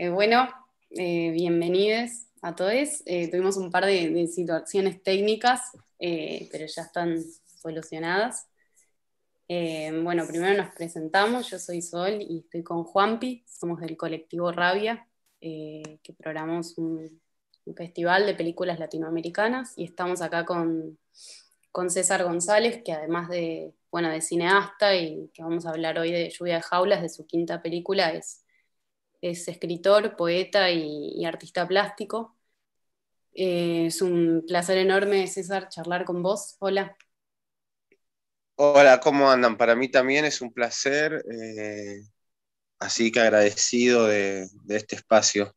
Eh, bueno, eh, bienvenidos a todos. Eh, tuvimos un par de, situaciones técnicas, pero ya están solucionadas. bueno, primero nos presentamos. Yo soy Sol y estoy con Juanpi. Somos del colectivo Rabia, que programamos un, festival de películas latinoamericanas. Y estamos acá con, con César González, que además de, bueno, de cineasta y que vamos a hablar hoy de Lluvia de Jaulas, de su quinta película, es es escritor, poeta y, artista plástico. Eh, es un placer enorme, César, charlar con vos. Hola. Hola, ¿cómo andan? Para mí también es un placer, eh, así que agradecido de, este espacio.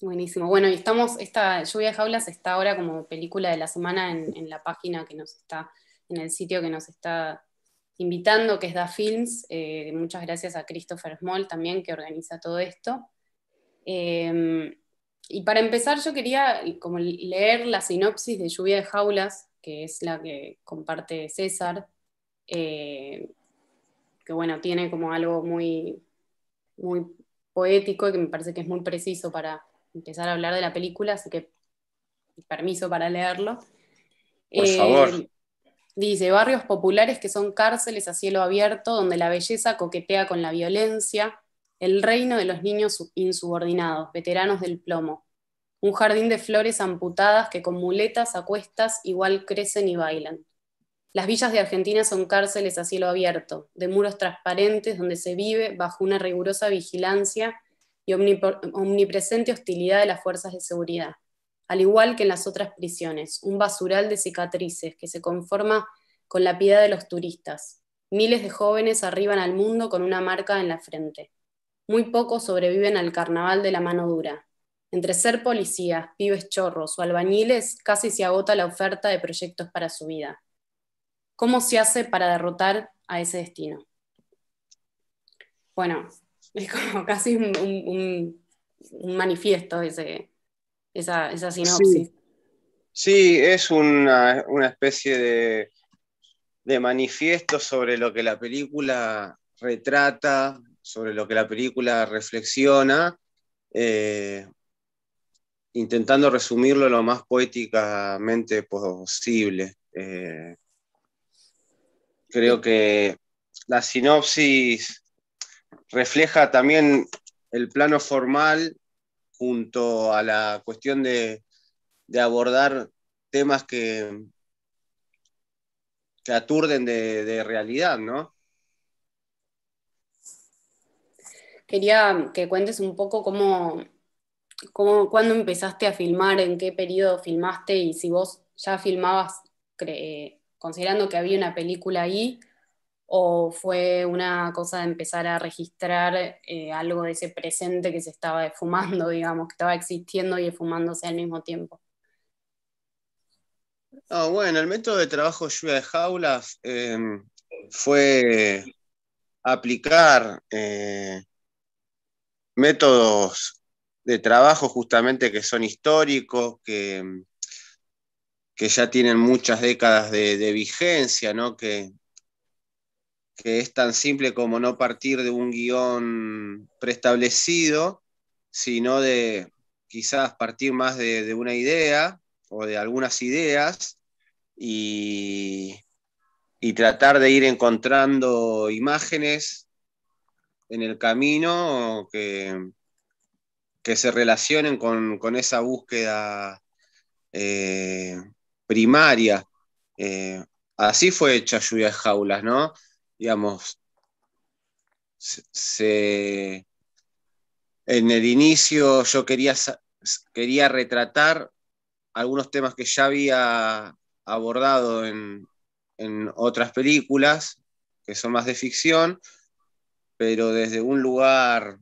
Buenísimo. Bueno, y estamos, esta lluvia de jaulas está ahora como película de la semana en, en la página que nos está, en el sitio que nos está invitando, que es Da Films. Eh, muchas gracias a Christopher Small también, que organiza todo esto. Em, y para empezar, yo quería como leer la sinopsis de Lluvia de Jaulas, que es la que comparte César, eh, que bueno, tiene como algo muy, muy poético y que me parece que es muy preciso para empezar a hablar de la película, así que permiso para leerlo. Por favor. Em, Dice, barrios populares que son cárceles a cielo abierto, donde la belleza coquetea con la violencia, el reino de los niños insubordinados, veteranos del plomo, un jardín de flores amputadas que con muletas a cuestas igual crecen y bailan. Las villas de Argentina son cárceles a cielo abierto, de muros transparentes donde se vive bajo una rigurosa vigilancia y omnipresente hostilidad de las fuerzas de seguridad al igual que en las otras prisiones, un basural de cicatrices que se conforma con la piedad de los turistas. Miles de jóvenes arriban al mundo con una marca en la frente. Muy pocos sobreviven al carnaval de la mano dura. Entre ser policías, pibes chorros o albañiles, casi se agota la oferta de proyectos para su vida. ¿Cómo se hace para derrotar a ese destino? Bueno, es como casi un, manifiesto ese, esa, esa sinopsis. Sí. es una, especie de, manifiesto sobre lo que la película retrata, sobre lo que la película reflexiona, eh, intentando resumirlo lo más poéticamente posible. Eh, creo que la sinopsis refleja también el plano formal junto a la cuestión de, abordar temas que, aturden de, realidad, ¿no? Quería que cuentes un poco cómo, cómo, cuándo empezaste a filmar, en qué periodo filmaste y si vos ya filmabas, eh, considerando que había una película ahí, o fue una cosa de empezar a registrar eh, algo de ese presente que se estaba fumando, digamos, que estaba existiendo y fumándose al mismo tiempo? Ah, bueno, el método de trabajo lluvia de jaulas em, fue aplicar eh, métodos de trabajo justamente que son históricos, que, em, que ya tienen muchas décadas de, de vigencia, ¿no? que que es tan simple como no partir de un guión preestablecido, sino de quizás partir más de, una idea o de algunas ideas y, tratar de ir encontrando imágenes en el camino que, se relacionen con, esa búsqueda eh, primaria. Eh, así fue hecha Lluvia de Jaulas, ¿no? digamos, en el inicio yo quería, quería retratar algunos temas que ya había abordado en, otras películas, que son más de ficción, pero desde un lugar,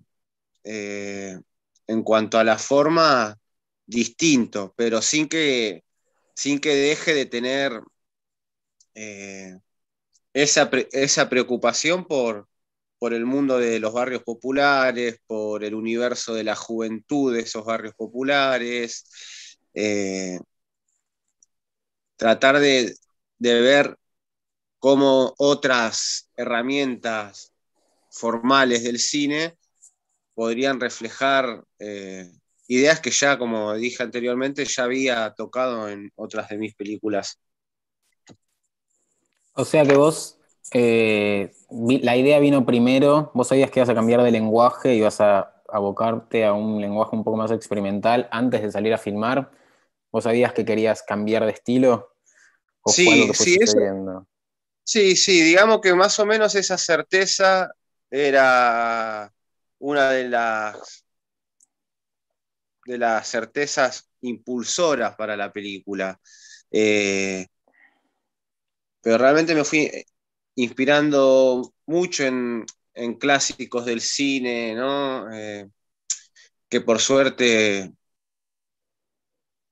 eh, en cuanto a la forma, distinto, pero sin que, sin que deje de tener eh, esa, preocupación por, el mundo de los barrios populares, por el universo de la juventud de esos barrios populares, eh, tratar de, ver cómo otras herramientas formales del cine podrían reflejar eh, ideas que ya, como dije anteriormente, ya había tocado en otras de mis películas o sea que vos, eh, la idea vino primero, vos sabías que ibas a cambiar de lenguaje, y vas a abocarte a un lenguaje un poco más experimental antes de salir a filmar. ¿Vos sabías que querías cambiar de estilo? ¿O sí, sí, sí, digamos que más o menos esa certeza era una de las, de las certezas impulsoras para la película. Eh, pero realmente me fui eh, inspirando mucho en, clásicos del cine, eh, que por suerte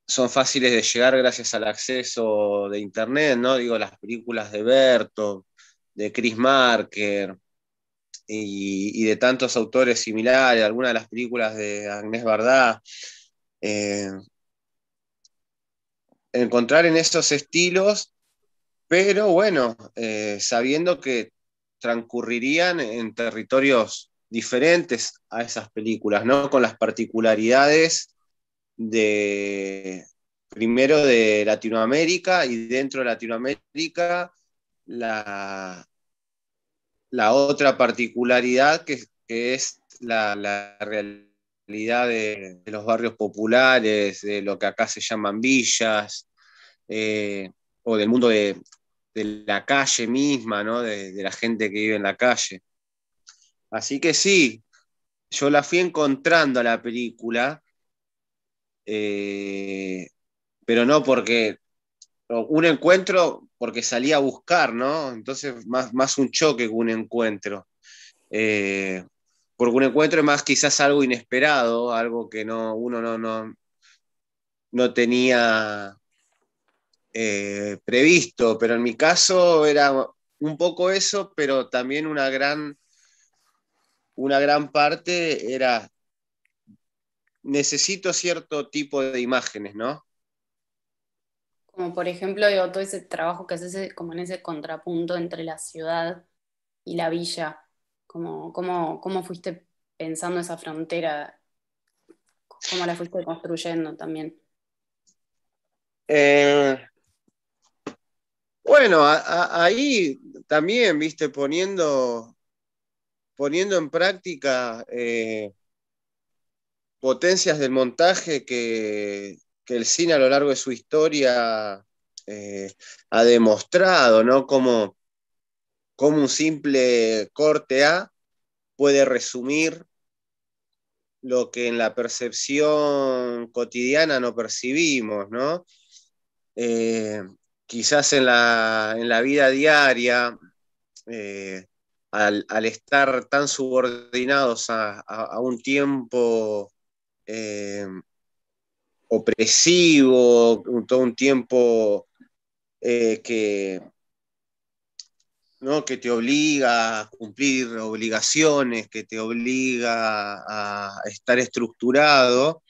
son fáciles de llegar gracias al acceso de internet, ¿no? Digo, las películas de Berto, de Chris Marker y, de tantos autores similares, algunas de las películas de Agnés Bardá. Eh, encontrar en esos estilos pero bueno, eh, sabiendo que transcurrirían en territorios diferentes a esas películas, Con las particularidades de, primero de Latinoamérica y dentro de Latinoamérica la, la otra particularidad que, es la, realidad de, los barrios populares, de lo que acá se llaman villas, eh, o del mundo de, de la calle misma, ¿no? De, la gente que vive en la calle. Así que sí, yo la fui encontrando a la película, eh, pero no porque un encuentro porque salí a buscar, ¿no? Entonces, más, más un choque que un encuentro. Eh, porque un encuentro es más quizás algo inesperado, algo que no, uno no, no, no tenía eh, previsto, pero en mi caso era un poco eso, pero también una gran, una gran parte era, necesito cierto tipo de imágenes, ¿no? Como por ejemplo, digo, todo ese trabajo que haces eh, como en ese contrapunto entre la ciudad y la villa, ¿cómo, cómo, cómo fuiste pensando esa frontera? ¿Cómo la fuiste construyendo también? Eh, bueno, ahí también, viste, poniendo, poniendo en práctica eh, potencias del montaje que, el cine a lo largo de su historia eh, ha demostrado, ¿no? Como, como un simple corte A puede resumir lo que en la percepción cotidiana no percibimos, ¿no? Eh, quizás en la, vida diaria, eh, al, estar tan subordinados a, un tiempo eh, opresivo, todo un tiempo eh, que, ¿no? que te obliga a cumplir obligaciones, que te obliga a estar estructurado,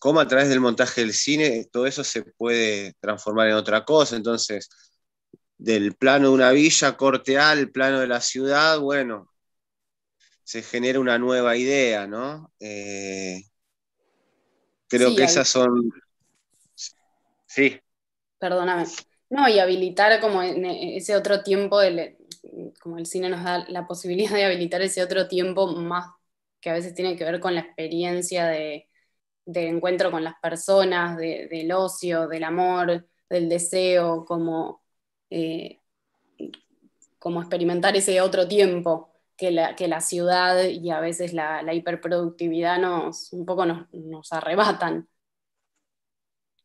cómo a través del montaje del cine todo eso se puede transformar en otra cosa. Entonces, del plano de una villa, corte al plano de la ciudad, bueno, se genera una nueva idea, ¿no? Eh, creo que esas son... Sí. Perdóname. No, y habilitar como eh, ese otro tiempo, como el cine nos da la posibilidad de habilitar ese otro tiempo más que a veces tiene que ver con la experiencia de, de encuentro con las personas, del ocio, del amor, del deseo, como, eh, como experimentar ese otro tiempo que la, que la ciudad y a veces la, hiperproductividad nos un poco nos, arrebatan.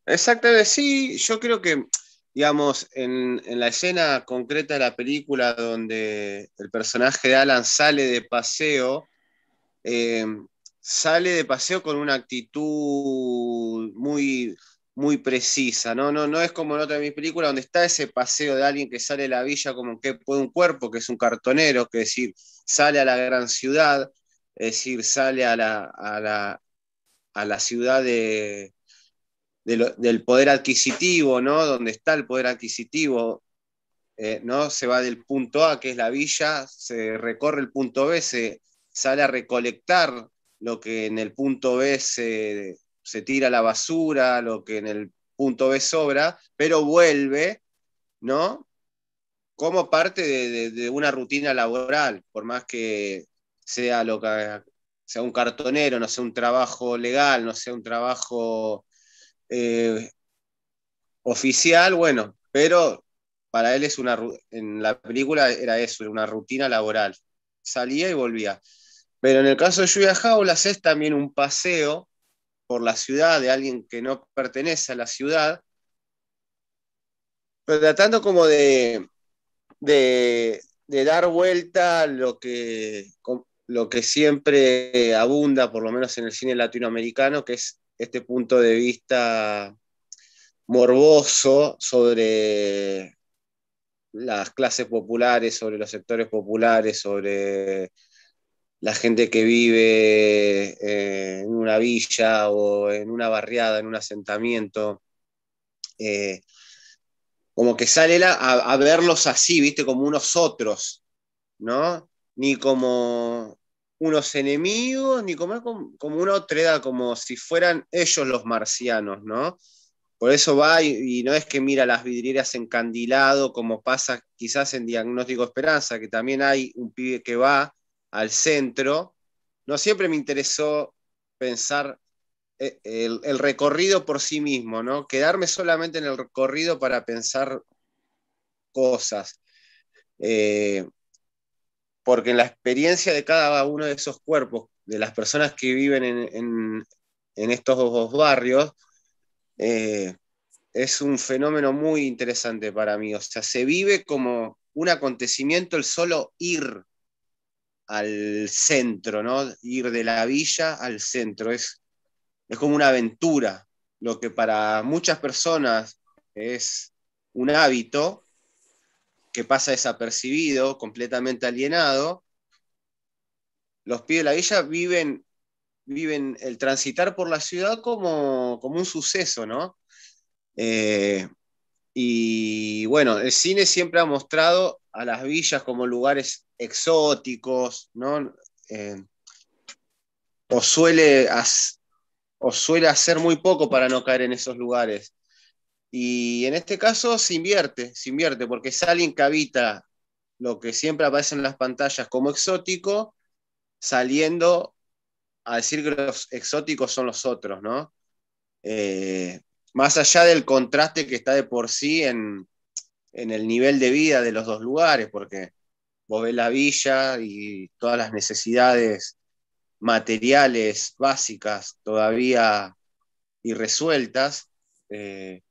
Exactamente, sí, yo creo que, digamos, en, en, la escena concreta de la película donde el personaje de Alan sale de paseo, eh, sale de paseo con una actitud muy, muy precisa, ¿no? No, no es como en otra de mis películas donde está ese paseo de alguien que sale de la villa como que puede un cuerpo, que es un cartonero, que es decir, sale a la gran ciudad, es decir, sale a la, a la, ciudad del poder adquisitivo, ¿no? Donde está el poder adquisitivo, eh, ¿no? Se va del punto A, que es la villa, se recorre el punto B, se sale a recolectar lo que en el punto B se, se tira la basura, lo que en el punto B sobra, pero vuelve, ¿no? Como parte de, una rutina laboral, por más que sea lo que sea un cartonero, no sea un trabajo legal, no sea un trabajo eh, oficial, bueno, pero para él es en la película era eso, una rutina laboral. Salía y volvía. Pero en el caso de Lluvia Jaulas es también un paseo por la ciudad de alguien que no pertenece a la ciudad, pero tratando como de, de, dar vuelta lo que, lo que siempre abunda, por lo menos en el cine latinoamericano, que es este punto de vista morboso sobre las clases populares, sobre los sectores populares, sobre la gente que vive eh, en una villa o en una barriada, en un asentamiento, eh, como que sale a, verlos así, ¿viste? Como unos otros, ¿no? Ni como unos enemigos, ni como, como una edad como si fueran ellos los marcianos, ¿no? Por eso va y, y, no es que mira las vidrieras encandilado, como pasa quizás en Diagnóstico Esperanza, que también hay un pibe que va al centro, no siempre me interesó pensar eh, el, recorrido por sí mismo, ¿no? Quedarme solamente en el recorrido para pensar cosas. Eh, porque en la experiencia de cada uno de esos cuerpos, de las personas que viven en, estos dos barrios, eh, es un fenómeno muy interesante para mí. O sea, se vive como un acontecimiento el solo ir al centro, ¿no? Ir de la villa al centro. Es, es como una aventura. Lo que para muchas personas es un hábito que pasa desapercibido, completamente alienado. Los pies de la villa viven, viven el transitar por la ciudad como, un suceso, ¿no? Eh, y bueno, el cine siempre ha mostrado a las villas como lugares exóticos, ¿no? Eh, o, suele o suele hacer muy poco para no caer en esos lugares. Y en este caso se invierte, se invierte, porque es alguien que habita lo que siempre aparece en las pantallas como exótico, saliendo a decir que los exóticos son los otros, ¿no? Eh, más allá del contraste que está de por sí en, en, el nivel de vida de los dos lugares, porque vos ves la villa y todas las necesidades materiales básicas todavía irresueltas eh,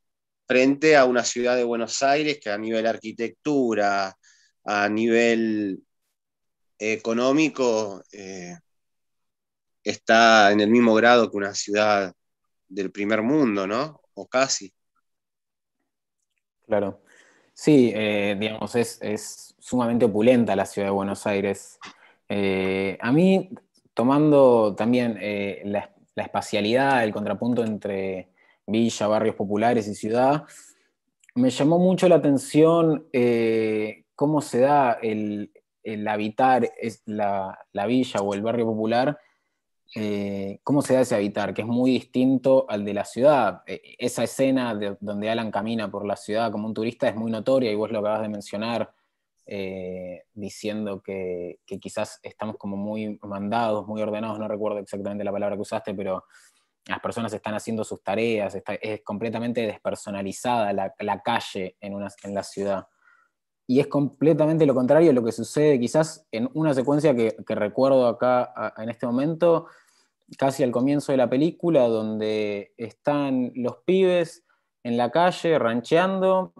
frente a una ciudad de Buenos Aires que a nivel arquitectura, a nivel económico, eh, está en el mismo grado que una ciudad del primer mundo, ¿no? O casi. Claro. Sí, eh, digamos, es, sumamente opulenta la ciudad de Buenos Aires. Eh, a mí, tomando también eh, la, espacialidad, el contrapunto entre villa, barrios populares y ciudad, me llamó mucho la atención cómo se da el, habitar es la, villa o el barrio popular eh, cómo se hace habitar, que es muy distinto al de la ciudad. E, e, esa escena de, donde Alan camina por la ciudad como un turista es muy notoria y vos lo acabas de mencionar eh, diciendo que, quizás estamos como muy mandados, muy ordenados, no recuerdo exactamente la palabra que usaste, pero las personas están haciendo sus tareas, es completamente despersonalizada la, calle en, en la ciudad y es completamente lo contrario a lo que sucede quizás en una secuencia que, recuerdo acá en este momento, casi al comienzo de la película, donde están los pibes en la calle rancheando,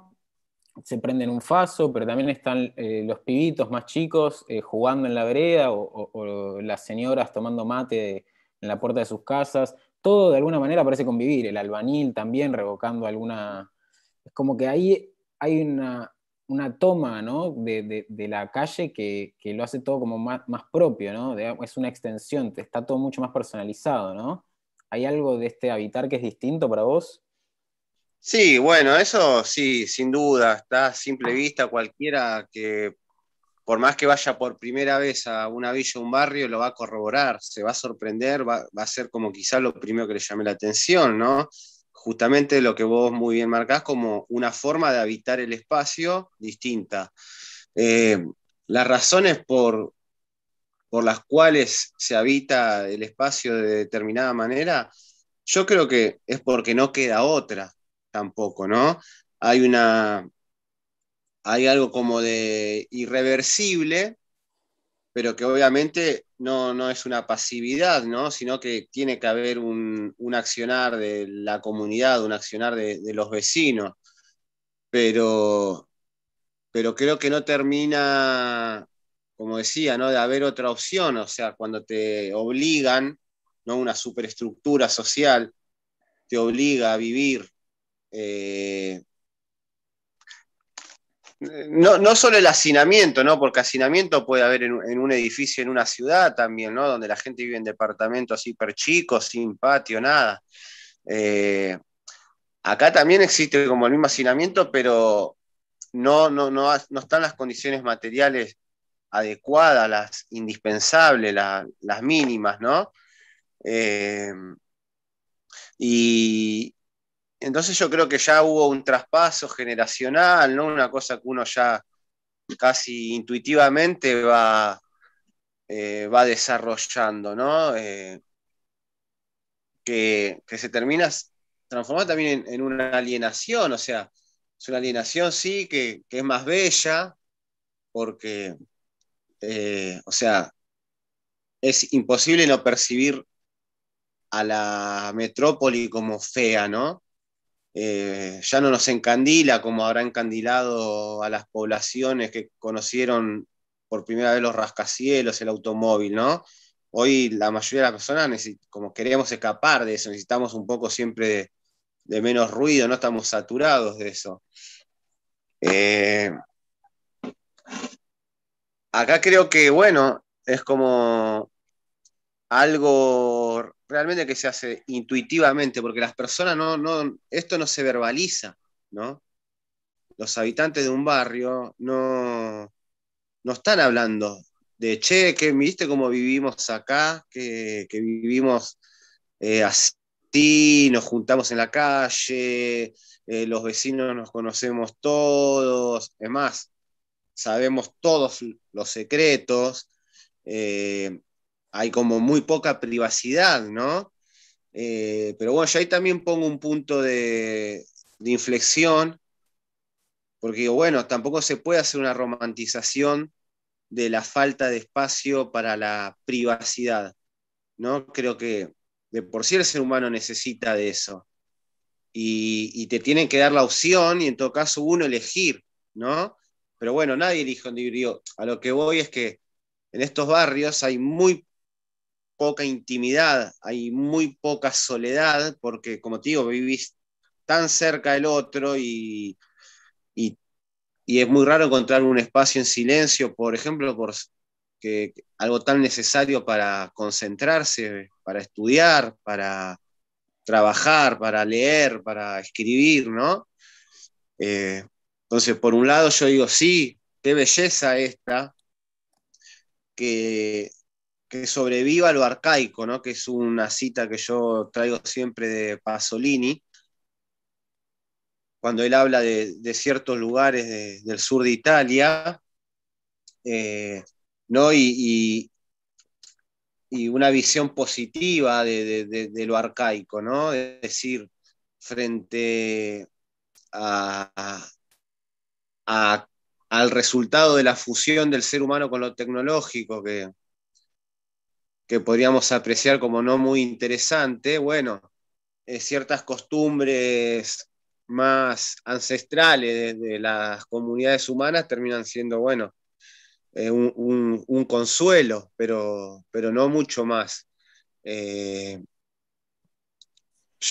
se prenden un faso, pero también están eh, los pibitos más chicos eh, jugando en la vereda o, las señoras tomando mate en la puerta de sus casas. Todo de alguna manera parece convivir, el albanil también revocando alguna... Es como que ahí hay una, una toma ¿no? de, la calle que, lo hace todo como más, propio, ¿no? es una extensión, está todo mucho más personalizado, ¿no? ¿Hay algo de este habitar que es distinto para vos? Sí, bueno, eso sí, sin duda, está a simple vista cualquiera que por más que vaya por primera vez a una villa o un barrio, lo va a corroborar, se va a sorprender, va, a ser como quizás lo primero que le llame la atención, ¿no? justamente lo que vos muy bien marcás como una forma de habitar el espacio distinta. Eh, las razones por, por las cuales se habita el espacio de determinada manera, yo creo que es porque no queda otra tampoco, ¿no? Hay una, hay algo como de irreversible pero que obviamente no, no es una pasividad, ¿no? sino que tiene que haber un, accionar de la comunidad, un accionar de, los vecinos, pero, pero creo que no termina, como decía, ¿no? de haber otra opción, o sea, cuando te obligan, ¿no? una superestructura social te obliga a vivir eh, no, no, solo el hacinamiento, ¿no? Porque hacinamiento puede haber en, un edificio, en una ciudad también, ¿no? Donde la gente vive en departamentos hiper chicos, sin patio, nada. Eh, acá también existe como el mismo hacinamiento, pero no, no, están las condiciones materiales adecuadas, las indispensables, las mínimas, ¿no? Eh, y, entonces yo creo que ya hubo un traspaso generacional, ¿no? Una cosa que uno ya casi intuitivamente va, eh, va desarrollando, ¿no? Eh, que, se termina transformando también en, una alienación, o sea, es una alienación, sí, que, es más bella, porque, eh, o sea, es imposible no percibir a la metrópoli como fea, ¿no? Eh, ya no nos encandila como habrá encandilado a las poblaciones que conocieron por primera vez los rascacielos, el automóvil, ¿no? Hoy la mayoría de las personas como queremos escapar de eso, necesitamos un poco siempre de, menos ruido, no estamos saturados de eso. Eh, acá creo que, bueno, es como algo realmente que se hace intuitivamente, porque las personas no, no, esto no se verbaliza, ¿no? Los habitantes de un barrio no, no están hablando de, che, que viste cómo vivimos acá, que, vivimos eh, así, nos juntamos en la calle, eh, los vecinos nos conocemos todos, es más, sabemos todos los secretos. Eh, hay como muy poca privacidad, ¿no? Eh, pero bueno, yo ahí también pongo un punto de, inflexión, porque bueno, tampoco se puede hacer una romantización de la falta de espacio para la privacidad, ¿no? Creo que de por sí el ser humano necesita de eso. Y, te tienen que dar la opción y en todo caso uno elegir, ¿no? Pero bueno, nadie dijo, a lo que voy es que en estos barrios hay muy poca intimidad, hay muy poca soledad, porque como te digo, vivís tan cerca del otro y, es muy raro encontrar un espacio en silencio, por ejemplo, por, que, algo tan necesario para concentrarse, para estudiar, para trabajar, para leer, para escribir, ¿no? Eh, entonces, por un lado, yo digo, sí, qué belleza esta, que que sobreviva lo arcaico, ¿no? que es una cita que yo traigo siempre de Pasolini, cuando él habla de, ciertos lugares del sur de Italia, eh, ¿no? Y, una visión positiva de, lo arcaico, ¿no? es decir, frente al resultado de la fusión del ser humano con lo tecnológico, que, que podríamos apreciar como no muy interesante, bueno, eh, ciertas costumbres más ancestrales de las comunidades humanas terminan siendo, bueno, eh, un, consuelo, pero, pero no mucho más. Eh,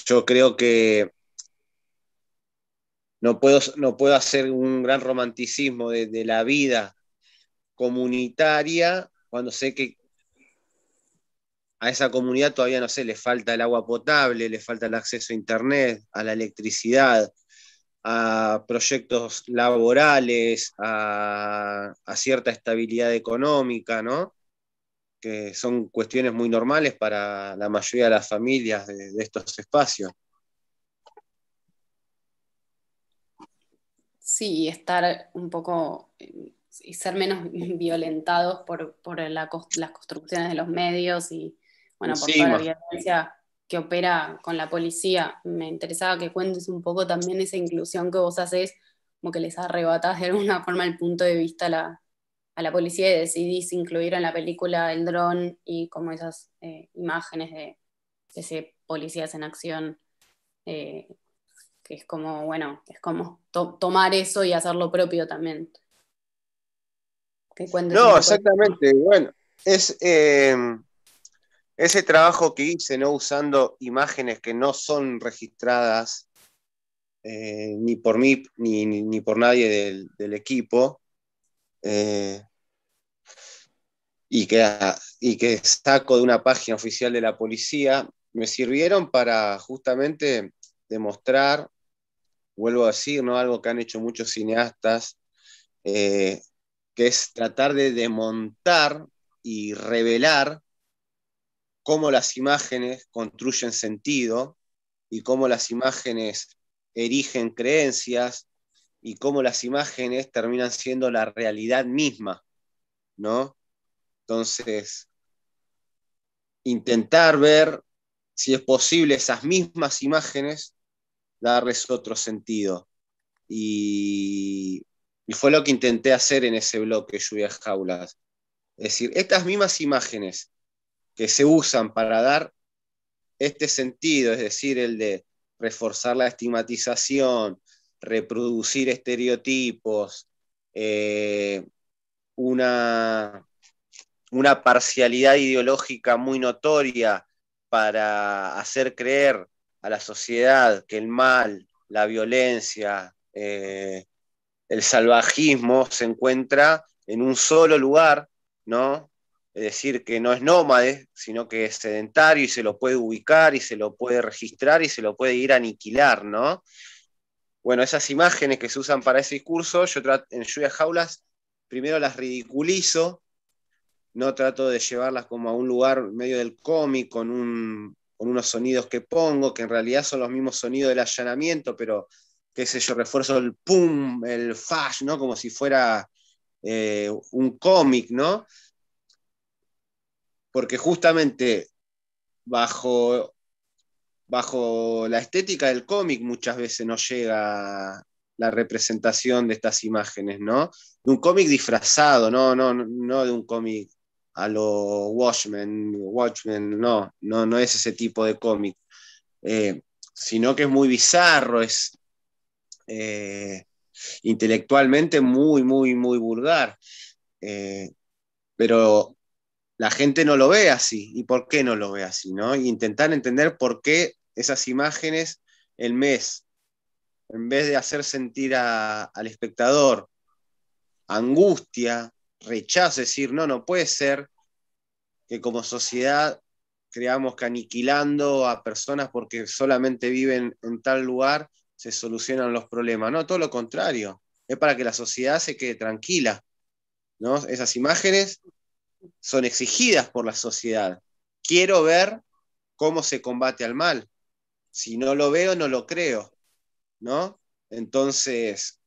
yo creo que no puedo, no puedo hacer un gran romanticismo de, de la vida comunitaria cuando sé que a esa comunidad todavía, no sé, le falta el agua potable, le falta el acceso a Internet, a la electricidad, a proyectos laborales, a, cierta estabilidad económica, ¿no? que son cuestiones muy normales para la mayoría de las familias de, estos espacios. Sí, estar un poco y ser menos violentados por, las construcciones de los medios y, bueno, por la violencia que opera con la policía. Me interesaba que cuentes un poco también esa inclusión que vos haces, como que les arrebatás de alguna forma el punto de vista a la, policía y decidís incluir en la película el dron y como esas eh, imágenes de, ese policías en acción, eh, que es como, bueno, es como tomar eso y hacerlo propio también. Que no, exactamente, bueno, es... Eh, ese trabajo que hice, ¿no? Usando imágenes que no son registradas eh, ni por mí ni, por nadie del, equipo, eh, y, que, y que saco de una página oficial de la policía, me sirvieron para justamente demostrar, vuelvo a decir, ¿no? algo que han hecho muchos cineastas, eh, que es tratar de desmontar y revelar cómo las imágenes construyen sentido y cómo las imágenes erigen creencias y cómo las imágenes terminan siendo la realidad misma, ¿no? Entonces, intentar ver si es posible esas mismas imágenes darles otro sentido. Y, fue lo que intenté hacer en ese bloque Lluvias Jaulas. Es decir, estas mismas imágenes que se usan para dar este sentido, es decir, el de reforzar la estigmatización, reproducir estereotipos, eh, una, una parcialidad ideológica muy notoria para hacer creer a la sociedad que el mal, la violencia, eh, el salvajismo se encuentra en un solo lugar, ¿no? es decir, que no es nómade, sino que es sedentario y se lo puede ubicar y se lo puede registrar y se lo puede ir a aniquilar, ¿no? Bueno, esas imágenes que se usan para ese discurso, yo en Lluvia Jaulas primero las ridiculizo, no trato de llevarlas como a un lugar medio del cómic, con, con unos sonidos que pongo, que en realidad son los mismos sonidos del allanamiento, pero qué sé yo, refuerzo el pum, el fash, ¿no? Como si fuera eh, un cómic, ¿no? porque justamente bajo, bajo la estética del cómic muchas veces no llega la representación de estas imágenes, ¿no? De un cómic disfrazado, no, no, no, de un cómic a lo Watchmen, Watchmen, no, no, no es ese tipo de cómic, eh, sino que es muy bizarro, es eh, intelectualmente muy, muy, muy vulgar. Eh, pero la gente no lo ve así y por qué no lo ve así, ¿no? intentar entender por qué esas imágenes el mes, en vez de hacer sentir al espectador angustia, rechazo, decir, no, no puede ser que como sociedad creamos que aniquilando a personas porque solamente viven en tal lugar se solucionan los problemas. No, todo lo contrario. Es para que la sociedad se quede tranquila. ¿no? Esas imágenes son exigidas por la sociedad. Quiero ver cómo se combate al mal. Si no lo veo, no lo creo. ¿No? Entonces,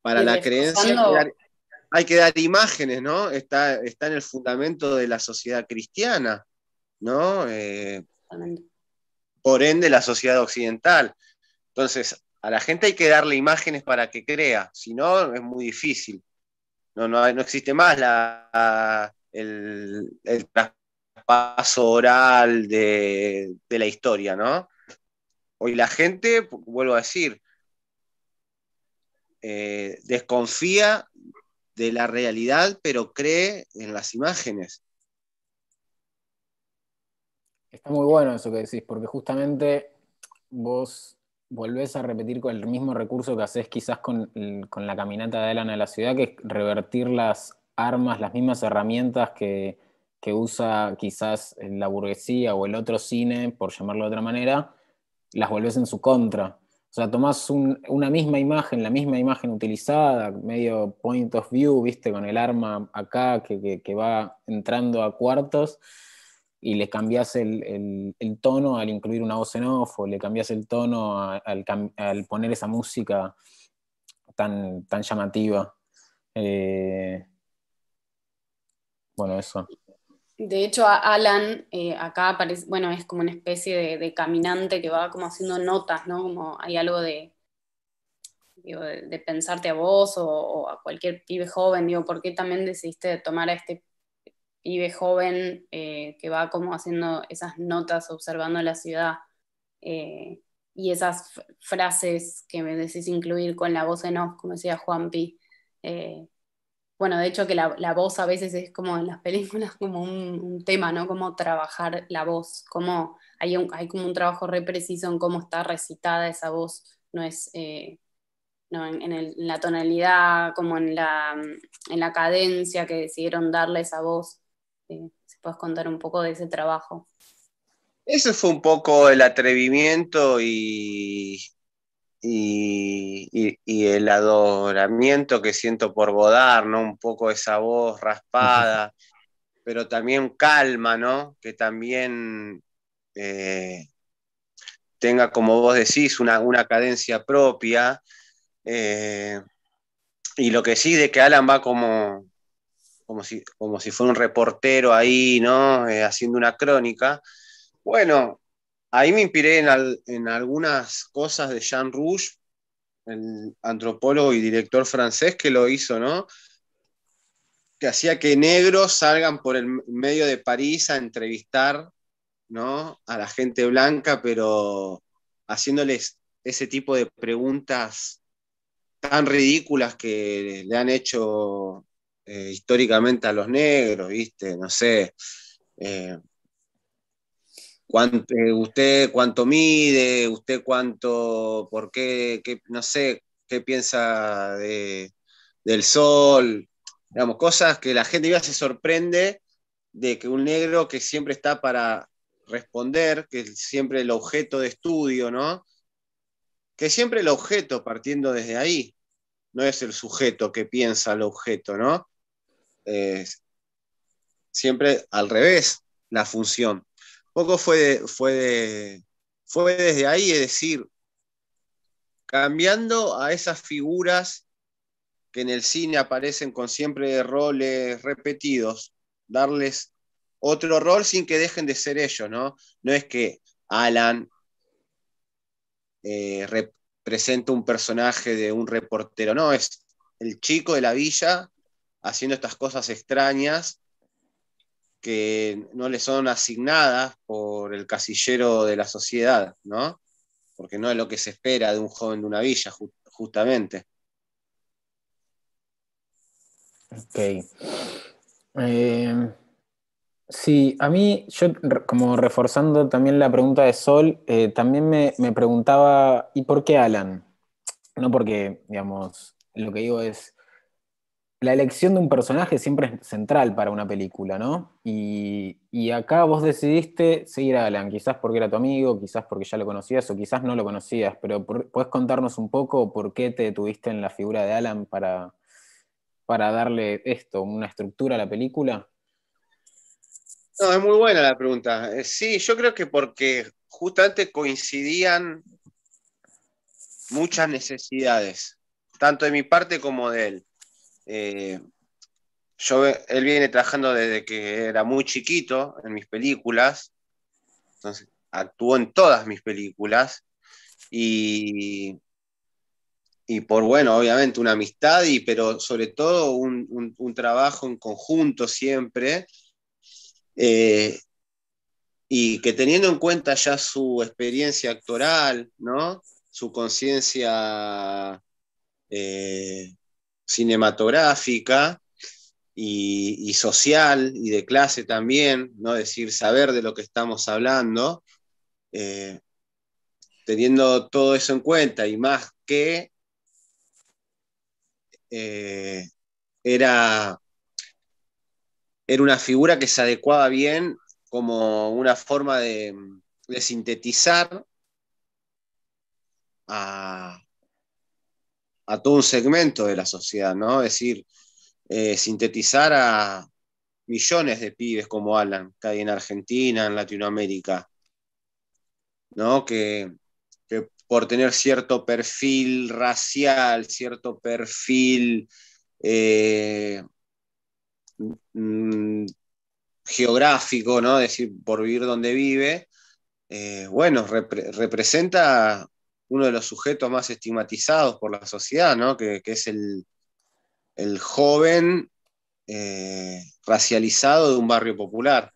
para la creencia hay que dar imágenes, ¿no? Está, está en el fundamento de la sociedad cristiana, ¿no? Eh, por ende, la sociedad occidental. Entonces, a la gente hay que darle imágenes para que crea, si no, es muy difícil no, existe más la, el, el, traspaso oral de, la historia, ¿no? Hoy la gente, vuelvo a decir, eh, desconfía de la realidad, pero cree en las imágenes. Está muy bueno eso que decís, porque justamente vos volvés a repetir con el mismo recurso que haces quizás con, con, la caminata de Alan a la ciudad, que es revertir las armas, las mismas herramientas que, que usa quizás la burguesía o el otro cine, por llamarlo de otra manera, las volvés en su contra. O sea, tomás una misma imagen, la misma imagen utilizada, medio point of view, viste, con el arma acá que, que, que va entrando a cuartos, y le cambias el, tono al incluir una voz en off, o le cambias el tono al, poner esa música tan, tan llamativa. Eh, bueno, eso. De hecho, Alan eh, acá aparece, bueno, es como una especie de, caminante que va como haciendo notas, ¿no? Como hay algo de, de, pensarte a vos o, a cualquier pibe joven, digo, ¿por qué también decidiste tomar a este y ve joven eh, que va como haciendo esas notas, observando la ciudad eh, y esas frases que me decís incluir con la voz en off, como decía Juanpi. Eh, bueno, de hecho que la, voz a veces es como en las películas como un, tema, ¿no? Como trabajar la voz, como hay, hay como un trabajo re preciso en cómo está recitada esa voz, no es... Eh, en, la tonalidad, como en en la, cadencia que decidieron darle esa voz si puedes contar un poco de ese trabajo. Eso fue un poco el atrevimiento y, y, el adoramiento que siento por bodar ¿no? Un poco esa voz raspada, pero también calma, ¿no? Que también eh, tenga, como vos decís, una, cadencia propia. Eh, y lo que sí de que Alan va como, como si, fuera un reportero ahí, ¿no? Eh, haciendo una crónica. Bueno, ahí me inspiré en, en algunas cosas de Jean Rouge, el antropólogo y director francés que lo hizo, ¿no? Que hacía que negros salgan por el medio de París a entrevistar, ¿no? A la gente blanca, pero haciéndoles ese tipo de preguntas tan ridículas que le han hecho eh, históricamente a los negros, ¿viste? No sé. Eh, eh, usted cuánto mide, usted cuánto, por qué, no sé, qué piensa de, del sol, digamos, cosas que la gente ya se sorprende de que un negro que siempre está para responder, que es siempre el objeto de estudio, ¿no? Que siempre el objeto partiendo desde ahí, no es el sujeto que piensa el objeto, ¿no? Eh, siempre al revés la función. Poco fue, fue, fue desde ahí, es decir, cambiando a esas figuras que en el cine aparecen con siempre roles repetidos, darles otro rol sin que dejen de ser ellos, ¿no? No es que Alan eh, un personaje de un reportero, no, es el chico de la villa haciendo estas cosas extrañas que no le son asignadas por el casillero de la sociedad, ¿no? Porque no es lo que se espera de un joven de una villa, justamente. Ok. Em, sí, a mí, yo como reforzando también la pregunta de Sol, eh, también me, me preguntaba, ¿y por qué Alan? No porque, digamos, lo que digo es, la elección de un personaje siempre es central para una película, ¿no? Y, acá vos decidiste seguir a Alan, quizás porque era tu amigo, quizás porque ya lo conocías o quizás no lo conocías, pero ¿puedes contarnos un poco por qué te tuviste en la figura de Alan para, para darle esto, una estructura a la película? No, es muy buena la pregunta. Eh, sí, yo creo que porque justamente coincidían muchas necesidades, tanto de mi parte como de él eh, yo, él viene trabajando desde que era muy chiquito en mis películas, entonces actuó en todas mis películas y, y por, bueno, obviamente una amistad, y, pero sobre todo un, trabajo en conjunto siempre. Eh, y que teniendo en cuenta ya su experiencia actoral, ¿no? su conciencia eh, cinematográfica y, social y de clase también, ¿no? decir, saber de lo que estamos hablando, eh, teniendo todo eso en cuenta y más que eh, era, era una figura que se adecuaba bien como una forma de sintetizar a, a todo un segmento de la sociedad, ¿no? Es decir, eh, sintetizar a millones de pibes como Alan, que hay en Argentina, en Latinoamérica, ¿no? Que, por tener cierto perfil racial, cierto perfil eh, mm, geográfico, ¿no? decir, por vivir donde vive, eh, bueno, representa uno de los sujetos más estigmatizados por la sociedad, ¿no? que, es el, joven eh, racializado de un barrio popular.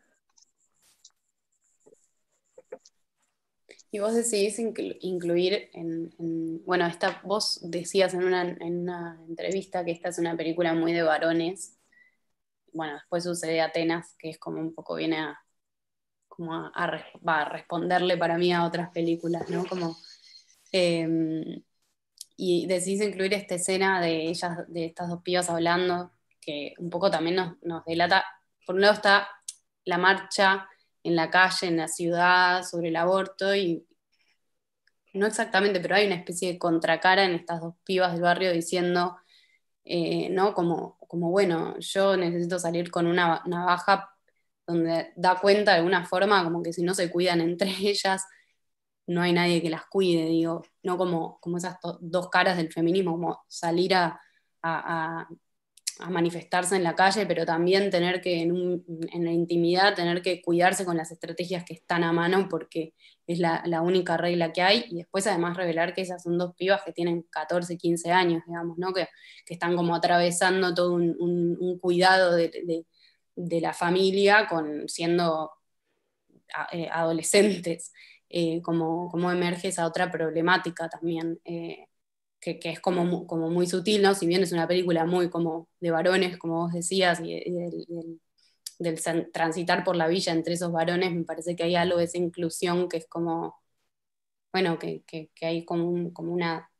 Y vos decidís incluir en, bueno, esta, vos decías en una, entrevista que esta es una película muy de varones. Bueno, después sucede Atenas, que es como un poco viene a, como responderle para mí a otras películas, ¿no? Como Em, y decís incluir esta escena de ellas, de estas dos pibas hablando, que un poco también nos, delata. Por un lado está la marcha en la calle, en la ciudad, sobre el aborto, y no exactamente, pero hay una especie de contracara en estas dos pibas del barrio diciendo, eh, ¿no? Como, como, bueno, yo necesito salir con una navaja donde da cuenta de alguna forma, como que si no se cuidan entre ellas, no hay nadie que las cuide, digo, no como, como esas dos caras del feminismo, como salir a, manifestarse en la calle, pero también tener que, en, la intimidad, tener que cuidarse con las estrategias que están a mano, porque es la, única regla que hay, y después además revelar que esas son dos pibas que tienen 14, 15 años, digamos, ¿no? que, están como atravesando todo un, cuidado de, de, la familia con siendo eh, adolescentes. Eh, como cómo, emerge esa otra problemática también, eh, que, es como, como muy sutil, ¿no? Si bien es una película muy como de varones, como vos decías, y, del, transitar por la villa entre esos varones, me parece que hay algo de esa inclusión que es como, bueno, que, hay como, una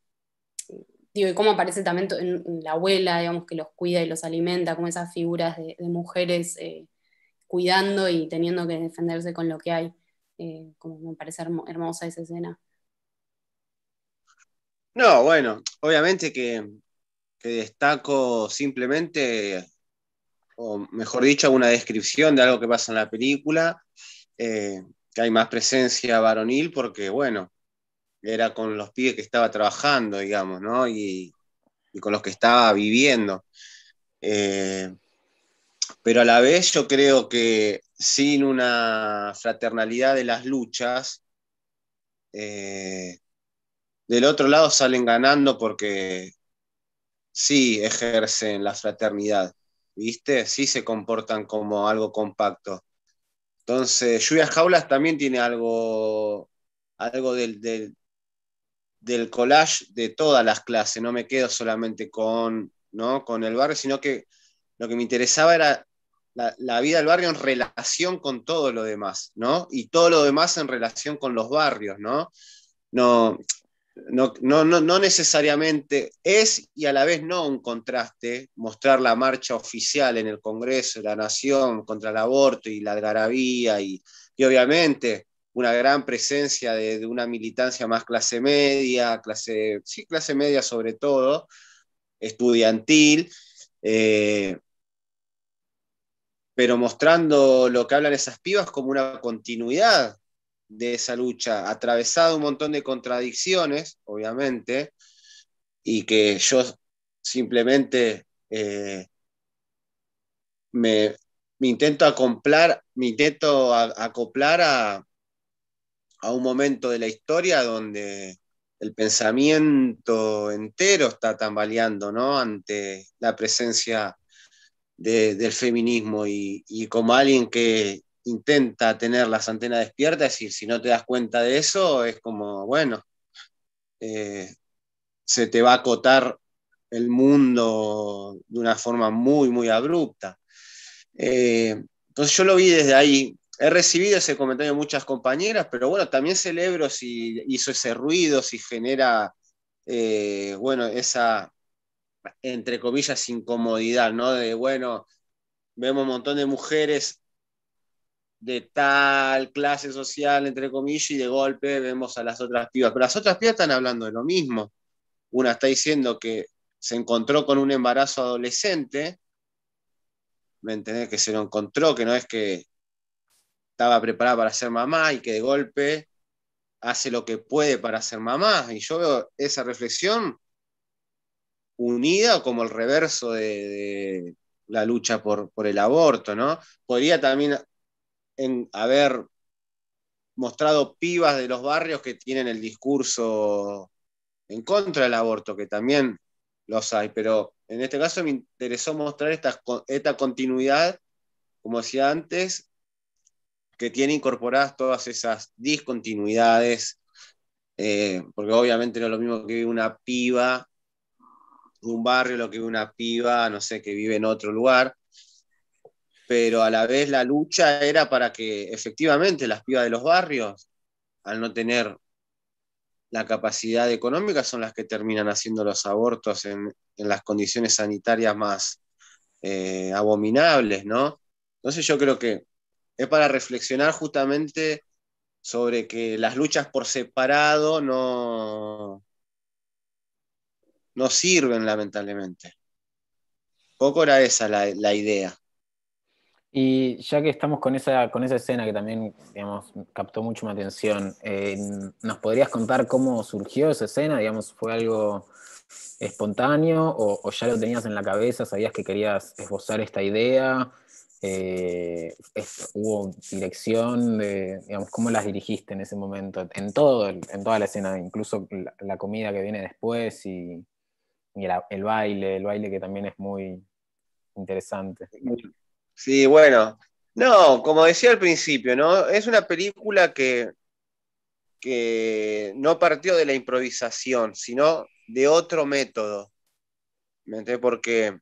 Digo, y cómo aparece también en la abuela, digamos, que los cuida y los alimenta, como esas figuras de, mujeres eh, cuidando y teniendo que defenderse con lo que hay. Eh, como me parece hermosa esa escena. No, bueno, obviamente que, destaco simplemente, o mejor dicho, una descripción de algo que pasa en la película, eh, que hay más presencia varonil, porque bueno, era con los pibes que estaba trabajando, digamos, ¿no? Y, y con los que estaba viviendo. Eh, pero a la vez yo creo que sin una fraternalidad de las luchas, eh, del otro lado salen ganando porque sí ejercen la fraternidad, ¿viste? Sí se comportan como algo compacto. Entonces, Lluvia Jaulas también tiene algo, algo del, collage de todas las clases, no me quedo solamente con, ¿no? con el barrio, sino que lo que me interesaba era la, vida del barrio en relación con todo lo demás, ¿no? Y todo lo demás en relación con los barrios, ¿no? No, no, necesariamente es y a la vez no un contraste mostrar la marcha oficial en el Congreso de la Nación contra el aborto y la algarabía y, obviamente una gran presencia de, una militancia más clase media, clase, sí, clase media sobre todo, estudiantil, eh, pero mostrando lo que hablan esas pibas como una continuidad de esa lucha, atravesado un montón de contradicciones, obviamente, y que yo simplemente eh, me, intento acoplar, mi a, acoplar a, a un momento de la historia donde el pensamiento entero está tambaleando ¿no? ante la presencia del feminismo y, como alguien que intenta tener las antenas despiertas decir si no te das cuenta de eso es como, bueno, eh, se te va a acotar el mundo de una forma muy, muy abrupta. Eh, entonces yo lo vi desde ahí. He recibido ese comentario de muchas compañeras, pero bueno, también celebro si hizo ese ruido, si genera, eh, bueno, esa, entre comillas, incomodidad, ¿no? De, bueno, vemos un montón de mujeres de tal clase social, entre comillas, y de golpe vemos a las otras pibas. Pero las otras pibas están hablando de lo mismo. Una está diciendo que se encontró con un embarazo adolescente, ¿me entendés? Que se lo encontró, que no es que estaba preparada para ser mamá y que de golpe hace lo que puede para ser mamá. Y yo veo esa reflexión unida como el reverso de, la lucha por, el aborto, ¿no? Podría también haber mostrado pibas de los barrios que tienen el discurso en contra del aborto, que también los hay, pero en este caso me interesó mostrar esta, continuidad, como decía antes, que tiene incorporadas todas esas discontinuidades, eh, porque obviamente no es lo mismo que una piba de un barrio, lo que una piba, no sé, que vive en otro lugar. Pero a la vez la lucha era para que efectivamente las pibas de los barrios, al no tener la capacidad económica, son las que terminan haciendo los abortos en, las condiciones sanitarias más eh, abominables, ¿no? Entonces yo creo que es para reflexionar justamente sobre que las luchas por separado no, no sirven lamentablemente. Poco era esa la, idea. Y ya que estamos con esa, con esa escena que también digamos, captó mucho mi atención, eh, ¿nos podrías contar cómo surgió esa escena? Digamos, ¿Fue algo espontáneo o, ya lo tenías en la cabeza? ¿Sabías que querías esbozar esta idea? Eh, ¿Hubo dirección? De, digamos, ¿Cómo las dirigiste en ese momento? En, todo, en toda la escena, incluso la, la comida que viene después y, y el, baile, el baile que también es muy interesante. Sí, bueno. No, como decía al principio, ¿no? Es una película que, que no partió de la improvisación, sino de otro método. ¿Me Porque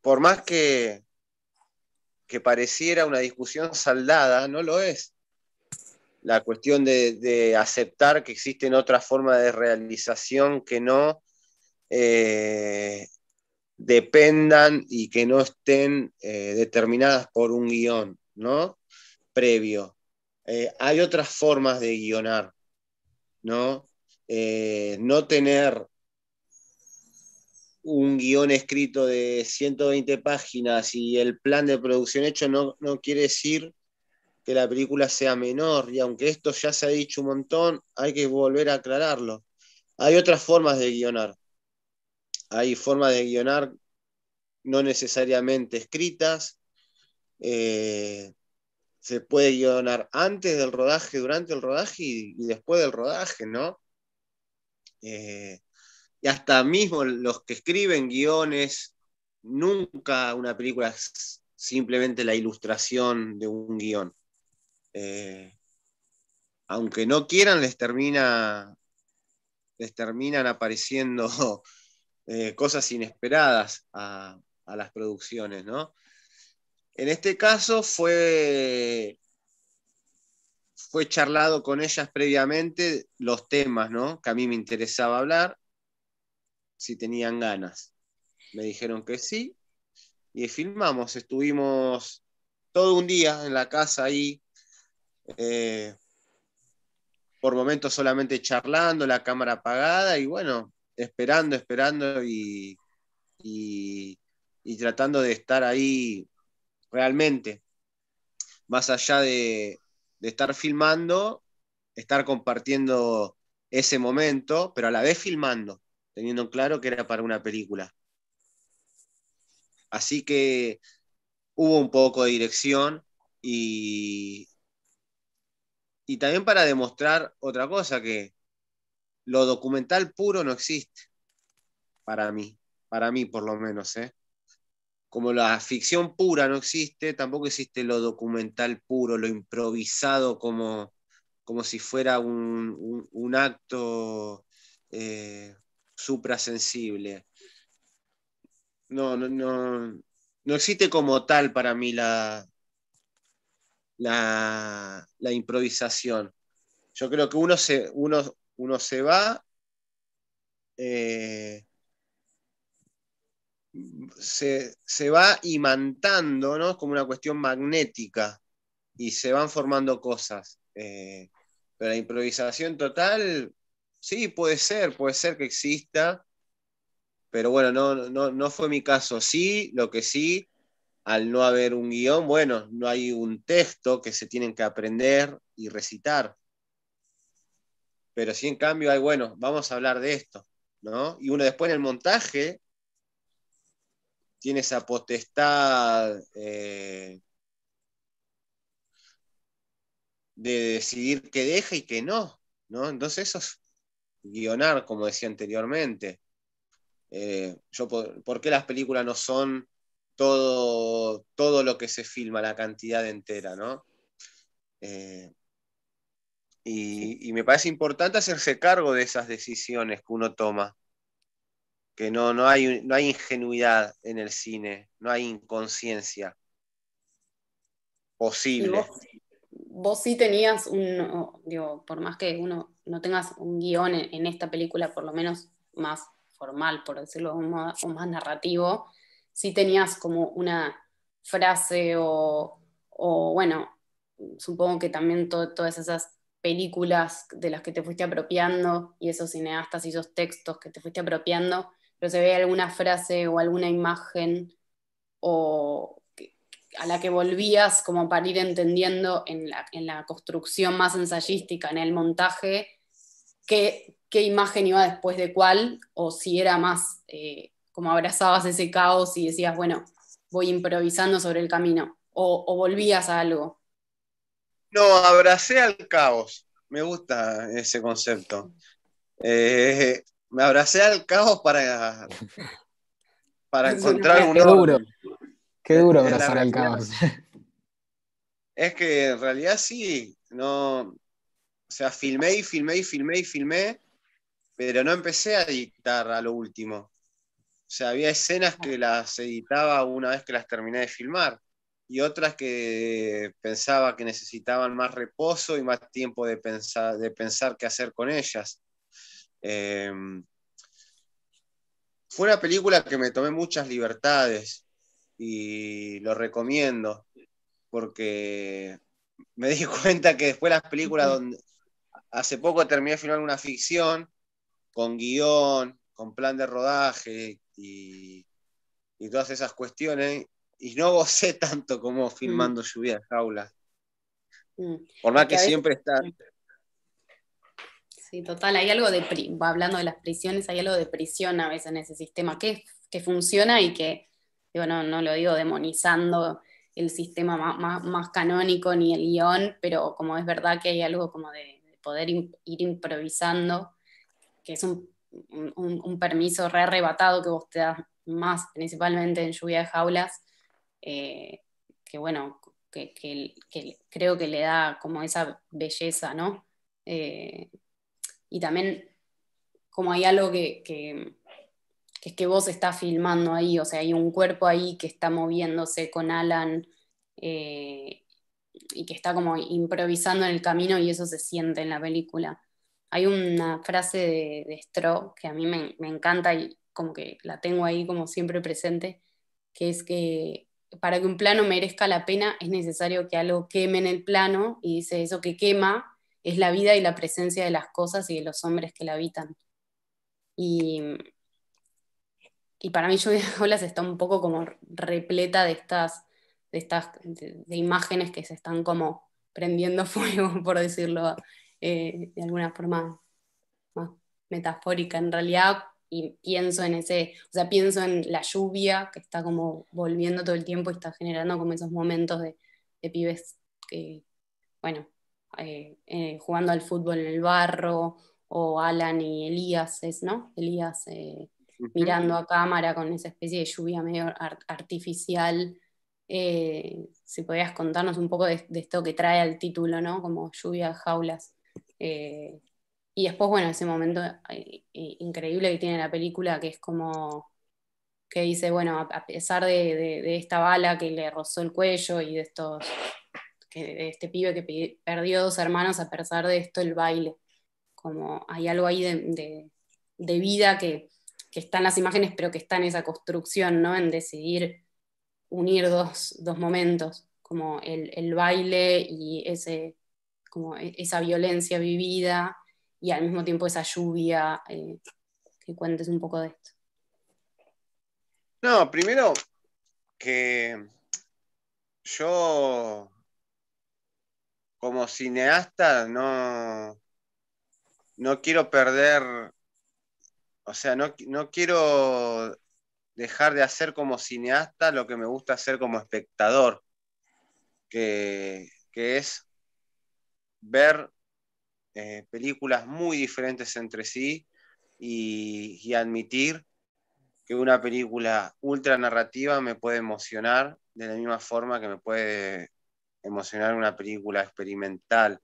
por más que, que pareciera una discusión saldada, no lo es. La cuestión de, de aceptar que existen otras formas de realización que no eh, dependan y que no estén eh, determinadas por un guión, ¿no? Previo. Eh, hay otras formas de guionar, ¿no? no tener un guión escrito de 120 páginas y el plan de producción hecho no, no quiere decir que la película sea menor, y aunque esto ya se ha dicho un montón, hay que volver a aclararlo. Hay otras formas de guionar hay formas de guionar no necesariamente escritas. Eh, se puede guionar antes del rodaje, durante el rodaje y, después del rodaje, ¿no? Eh, y hasta mismo los que escriben guiones, nunca una película es simplemente la ilustración de un guión. Eh, aunque no quieran, les termina les terminan apareciendo eh, cosas inesperadas a, las producciones, En este caso fue, fue charlado con ellas previamente los temas, Que a mí me interesaba hablar, si tenían ganas. Me dijeron que sí y filmamos, estuvimos todo un día en la casa ahí. Eh, por momentos solamente charlando, la cámara apagada y bueno, esperando, esperando y, tratando de estar ahí realmente. Más allá de, estar filmando, estar compartiendo ese momento, pero a la vez filmando, teniendo claro que era para una película. Así que hubo un poco de dirección y también para demostrar otra cosa que lo documental puro no existe, para mí, para mí por lo menos. ¿eh? Como la ficción pura no existe, tampoco existe lo documental puro, lo improvisado como, como si fuera un, acto eh, suprasensible. No, no, existe como tal para mí la, la, la improvisación. Yo creo que uno, se, uno, uno se va, eh, se, va imantando, ¿no? Como una cuestión magnética y se van formando cosas. Eh, pero la improvisación total, sí, puede ser, puede ser que exista, pero bueno, no, no, no fue mi caso. Sí, lo que sí, al no haber un guión, bueno, no hay un texto que se tienen que aprender y recitar. Pero si en cambio, hay, bueno, vamos a hablar de esto, ¿no? Y uno después en el montaje tiene esa potestad eh, de decidir qué deja y qué no, ¿no? Entonces eso es guionar, como decía anteriormente. Eh, yo, por, qué las películas no son todo, todo lo que se filma, la cantidad entera, no? Eh, y, me parece importante hacerse cargo de esas decisiones que uno toma. Que no, no, hay, no hay ingenuidad en el cine, no hay inconsciencia posible. Vos, sí tenías un, digo, por más que uno no tengas un guión en, esta película, por lo menos más formal, por decirlo de un más, más narrativo, sí tenías como una frase o, bueno, supongo que también todas esas películas de las que te fuiste apropiando y esos cineastas y esos textos que te fuiste apropiando, pero se ve alguna frase o alguna imagen o a la que volvías como para ir entendiendo en la, construcción más ensayística, en el montaje, qué, imagen iba después de cuál, o si era más eh, como abrazabas ese caos y decías, bueno, voy improvisando sobre el camino, o, o volvías a algo. No, abracé al caos. Me gusta ese concepto. Eh, me abracé al caos para, para encontrar un Qué duro. Qué duro abrazar al caos. Es que en realidad sí, no. O sea, filmé y filmé y filmé y filmé, pero no empecé a editar a lo último. O sea, había escenas que las editaba una vez que las terminé de filmar y otras que pensaba que necesitaban más reposo y más tiempo de pensar, de pensar qué hacer con ellas. Em, fue una película que me tomé muchas libertades y lo recomiendo porque me di cuenta que después las películas donde hace poco terminé de filmar una ficción con guión, con plan de rodaje y, y todas esas cuestiones y no sé tanto como filmando mm. Lluvia de Jaula. Mm. Por más que siempre está. Sí, total, hay algo de. Pri... Hablando de las prisiones, hay algo de prisión a veces en ese sistema que, que funciona y que, bueno, no, lo digo demonizando el sistema más, más, canónico ni el guión, pero como es verdad que hay algo como de, poder ir improvisando, que es un, un, permiso re arrebatado que vos te das más, principalmente en lluvia de jaulas, eh, que bueno, que, creo que le da como esa belleza, ¿no? Eh, y también como hay algo que, es que vos estás filmando ahí, o sea, hay un cuerpo ahí que está moviéndose con Alan eh, y que está como improvisando en el camino y eso se siente en la película. Hay una frase de, de que a mí me, me encanta y como que la tengo ahí como siempre presente, que es que para que un plano merezca la pena es necesario que algo queme en el plano y dice eso que quema es la vida y la presencia de las cosas y de los hombres que la habitan. Y, para mí Lluvia de Olas está un poco como repleta de estas, de estas imágenes que se están como prendiendo fuego, por decirlo eh, de alguna forma más metafórica. En realidad y pienso en ese, o pienso en la lluvia que está como volviendo todo el tiempo y está generando como esos momentos de, pibes que, bueno, eh, eh, jugando al fútbol en el barro, o Alan y Elías, es, ¿no? Elías eh, mirando a cámara con esa especie de lluvia medio artificial. si podías contarnos un poco de, de, esto que trae al título, ¿no? Como lluvia de jaulas. Y después, bueno, ese momento eh, eh, increíble que tiene la película, que es como que dice, bueno, a pesar de, esta bala que le rozó el cuello y de estos, que, este pibe que perdió dos hermanos, a pesar de esto, el baile. Como hay algo ahí de, de vida que, que está en las imágenes, pero que está en esa construcción, ¿no? En decidir unir dos, dos momentos, como el, el, baile y ese, como e-, esa violencia vivida y al mismo tiempo esa lluvia, eh, que cuentes un poco de esto. No, primero que yo como cineasta no, no quiero perder, o sea, no, quiero dejar de hacer como cineasta lo que me gusta hacer como espectador, que es ver eh, películas muy diferentes entre sí y, admitir que una película ultra narrativa me puede emocionar de la misma forma que me puede emocionar una película experimental.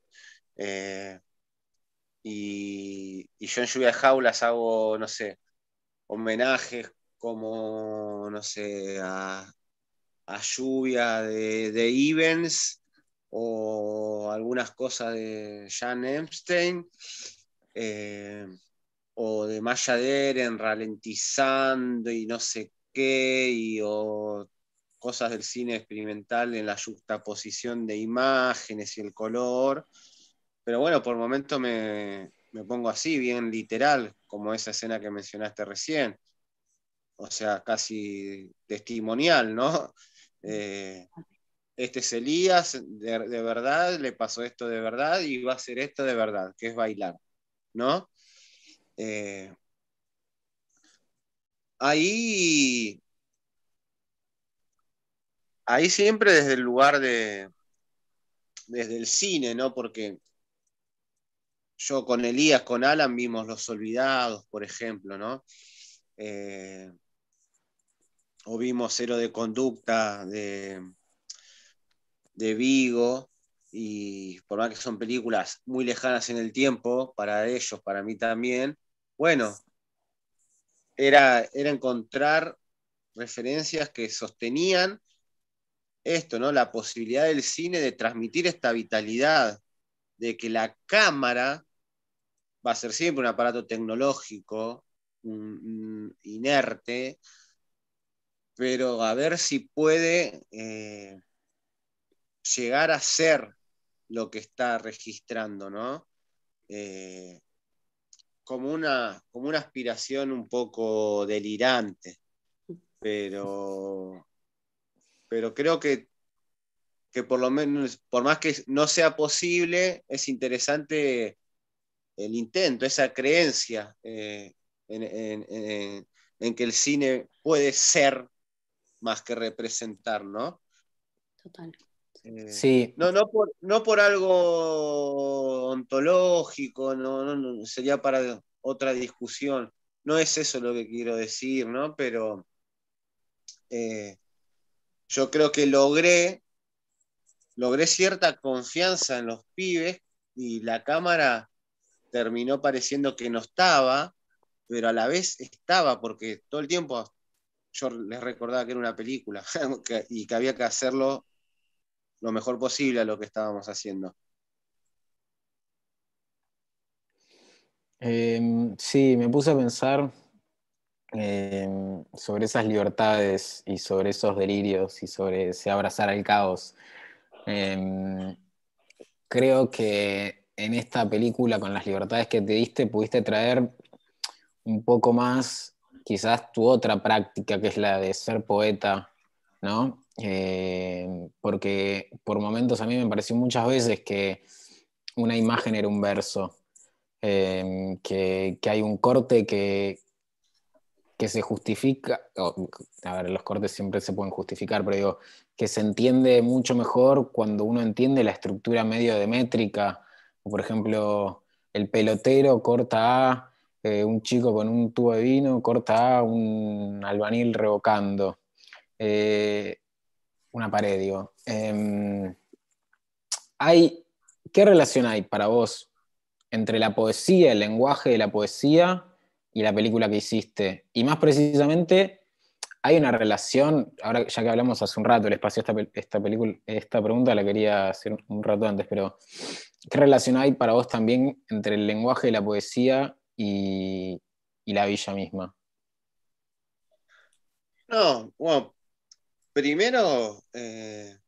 Eh, y, yo en Lluvia de Jaulas hago, no sé, homenajes como, no sé, a, Lluvia de, de o algunas cosas de Jan Epstein, eh, o de Maya Deren ralentizando y no sé qué, y, o cosas del cine experimental en la juxtaposición de imágenes y el color. Pero bueno, por momento me, pongo así, bien literal, como esa escena que mencionaste recién. O sea, casi testimonial, ¿no? Eh, este es Elías, de, verdad, le pasó esto de verdad y va a hacer esto de verdad, que es bailar, ¿no? Eh, ahí, ahí siempre desde el lugar de, desde el cine, ¿no? Porque yo con Elías, con Alan vimos Los Olvidados, por ejemplo, ¿no? Eh, o vimos Cero de Conducta de de Vigo, y por más que son películas muy lejanas en el tiempo, para ellos, para mí también, bueno, era, era encontrar referencias que sostenían esto, ¿no? La posibilidad del cine de transmitir esta vitalidad, de que la cámara va a ser siempre un aparato tecnológico, inerte, pero a ver si puede eh, llegar a ser lo que está registrando, ¿no? Eh, como, una, como una aspiración un poco delirante, pero, pero creo que, que por lo menos, por más que no sea posible, es interesante el intento, esa creencia eh, en, en, que el cine puede ser más que representar, ¿no? Total. Eh, no, no por, no por algo ontológico, no, sería para otra discusión. No es eso lo que quiero decir, ¿no? Pero eh, yo creo que logré, logré cierta confianza en los pibes y la cámara terminó pareciendo que no estaba, pero a la vez estaba, porque todo el tiempo yo les recordaba que era una película y que había que hacerlo lo mejor posible a lo que estábamos haciendo. Em, sí, me puse a pensar em, sobre esas libertades y sobre esos delirios y sobre ese abrazar al caos. Em, creo que en esta película, con las libertades que te diste, pudiste traer un poco más quizás tu otra práctica, que es la de ser poeta, ¿no? Eh, porque por momentos a mí me pareció muchas veces que una imagen era un verso, eh, que, hay un corte que, que se justifica, a ver, los cortes siempre se pueden justificar, pero digo, que se entiende mucho mejor cuando uno entiende la estructura medio de métrica, por ejemplo, el pelotero corta a eh, un chico con un tubo de vino, corta a un albanil revocando una pared, digo. Em, hay, ¿Qué relación hay para vos entre la poesía, el lenguaje de la poesía y la película que hiciste? Y más precisamente, hay una relación, ahora ya que hablamos hace un rato, el espacio esta, esta película, esta pregunta la quería hacer un rato antes, pero ¿qué relación hay para vos también entre el lenguaje de la poesía y, y la villa misma? No, bueno, Primero, eh,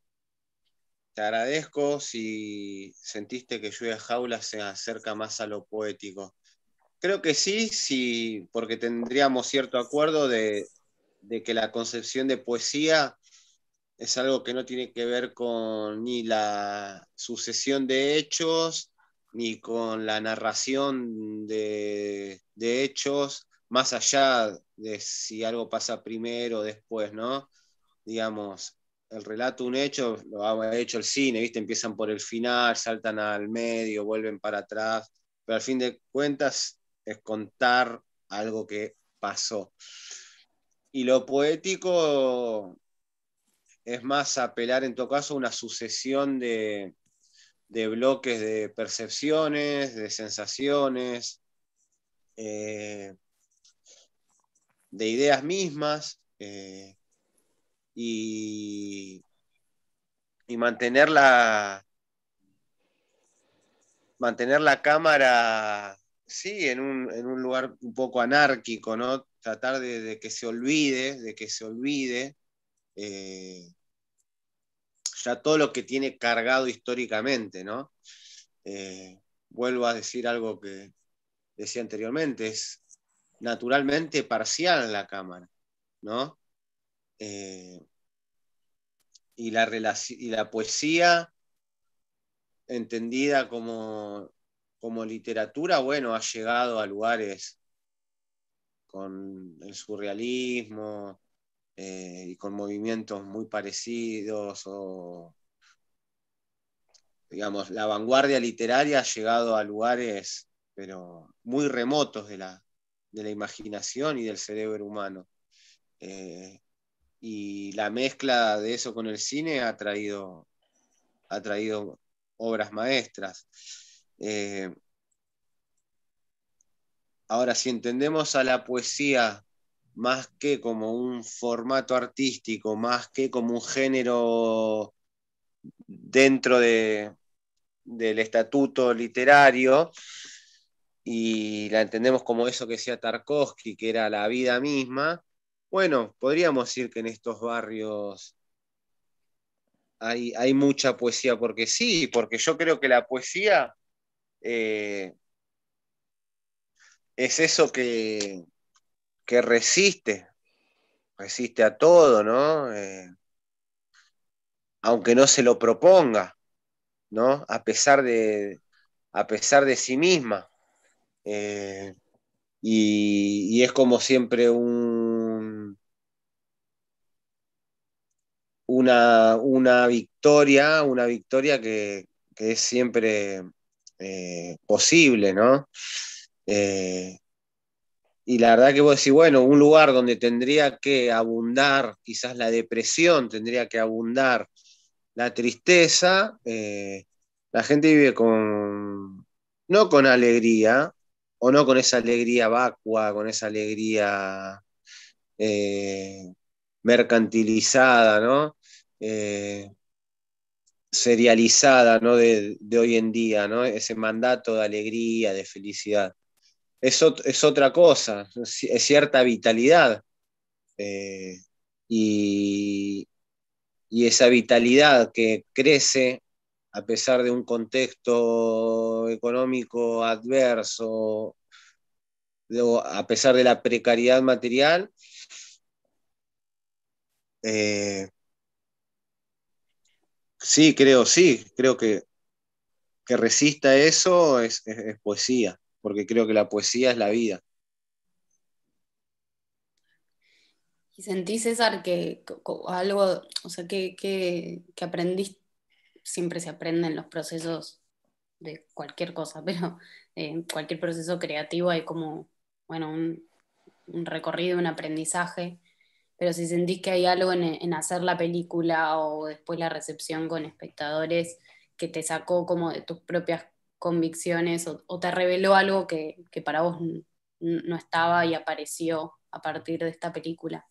te agradezco si sentiste que Lluvia Jaula se acerca más a lo poético. Creo que sí, sí, porque tendríamos cierto acuerdo de, que la concepción de poesía es algo que no tiene que ver con ni la sucesión de hechos, ni con la narración de hechos, más allá de si algo pasa primero o después, ¿no? digamos, el relato, un hecho, lo ha hecho el cine, ¿viste? Empiezan por el final, saltan al medio, vuelven para atrás, pero al fin de cuentas es contar algo que pasó. Y lo poético es más apelar, en todo caso, a una sucesión de, bloques de percepciones, de sensaciones, eh, de ideas mismas. Eh, y, mantener la mantener la cámara sí en un, lugar un poco anárquico, ¿no? Tratar de, que se olvide, de que se olvide eh, ya todo lo que tiene cargado históricamente, ¿no? Eh, vuelvo a decir algo que decía anteriormente, es naturalmente parcial la cámara, ¿no? Eh, y, la y la poesía, entendida como, como literatura, bueno, ha llegado a lugares con el surrealismo eh, y con movimientos muy parecidos o digamos, la vanguardia literaria ha llegado a lugares pero muy remotos de la, de la imaginación y del cerebro humano. Eh, y la mezcla de eso con el cine ha traído, ha traído obras maestras. Eh, ahora, si entendemos a la poesía más que como un formato artístico, más que como un género dentro de, del estatuto literario, y la entendemos como eso que decía Tarkovsky, que era la vida misma, bueno, podríamos decir que en estos barrios hay, mucha poesía, porque sí, porque yo creo que la poesía eh, es eso que, resiste, resiste a todo, ¿no? Eh, aunque no se lo proponga, ¿no? A pesar de, a pesar de sí misma. Eh, y, es como siempre un, una, victoria, una victoria que, es siempre eh, posible, ¿no? Eh, y la verdad que vos decís, bueno, un lugar donde tendría que abundar quizás la depresión, tendría que abundar la tristeza, eh, la gente vive con, no con alegría, o no con esa alegría vacua, con esa alegría mercantilizada, ¿no? Eh, serializada ¿no? de, hoy en día, ¿no? ese mandato de alegría, de felicidad. Es, es otra cosa, es cierta vitalidad. Eh, y, y esa vitalidad que crece a pesar de un contexto económico adverso, a pesar de la precariedad material, eh, Sí, creo, sí, creo que que resista eso es, poesía, porque creo que la poesía es la vida. ¿Y sentís, César, que, algo, o sea, que, que, aprendiste, siempre se aprenden los procesos de cualquier cosa, pero en cualquier proceso creativo hay como, bueno, un, un recorrido, un aprendizaje, pero si sentís que hay algo en, hacer la película o después la recepción con espectadores que te sacó como de tus propias convicciones o, te reveló algo que, para vos no estaba y apareció a partir de esta película.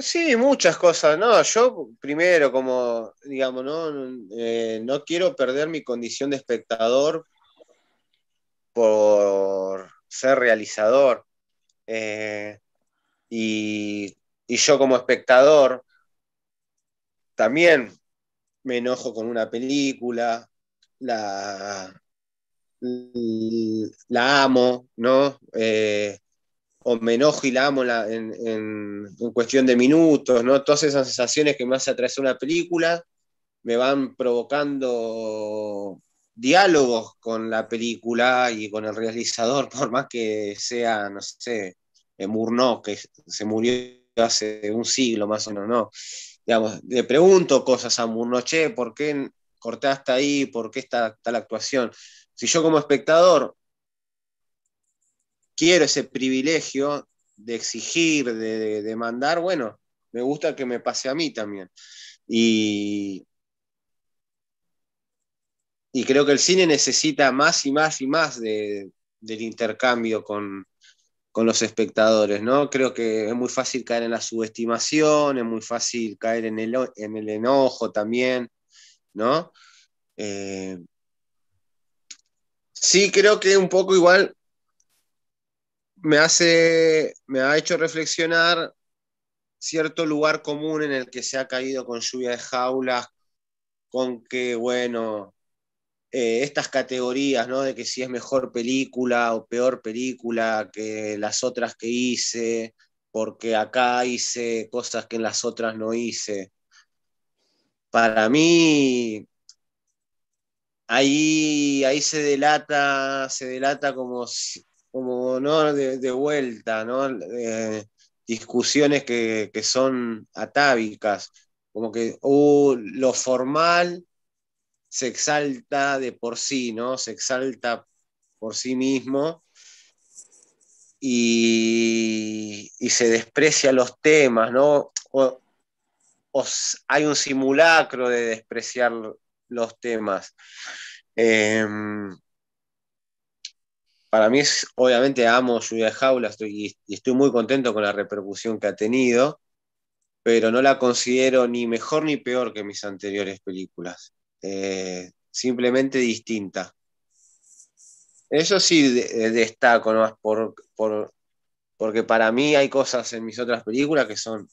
Sí, muchas cosas, Yo primero, como, digamos, ¿no? Eh, no quiero perder mi condición de espectador por ser realizador. Eh, y, yo como espectador también me enojo con una película, la, la amo, ¿no? Eh, o me enojo y la amo en, cuestión de minutos, ¿no? Todas esas sensaciones que me hace de una película me van provocando diálogos con la película y con el realizador, por más que sea, no sé, eh, Murnau, que se murió hace un siglo más o menos, ¿no? le pregunto cosas a Murno, che, ¿por qué corté hasta ahí? ¿Por qué está tal actuación? Si yo como espectador quiero ese privilegio de exigir, de, demandar bueno, me gusta que me pase a mí también. Y, y creo que el cine necesita más y más y más del intercambio con, los espectadores, ¿no? Creo que es muy fácil caer en la subestimación, es muy fácil caer en el, en el enojo también, ¿no? Eh, sí, creo que un poco igual me hace, me ha hecho reflexionar cierto lugar común en el que se ha caído con lluvia de jaulas, con que, bueno, eh, estas categorías, ¿no? De que si es mejor película o peor película que las otras que hice, porque acá hice cosas que en las otras no hice. Para mí, ahí, ahí se delata, se delata como, como ¿no? de, vuelta, ¿no? Eh, discusiones que, son atávicas, como que uh, lo formal se exalta de por sí, ¿no? Se exalta por sí mismo y, se desprecia los temas, ¿no? hay un simulacro de despreciar los temas. Em, para mí es, obviamente amo Lluvia de Jaula y estoy muy contento con la repercusión que ha tenido, pero no la considero ni mejor ni peor que mis anteriores películas. Eh, simplemente distinta. Eso sí eh, destaco por, porque para mí hay cosas en mis otras películas que son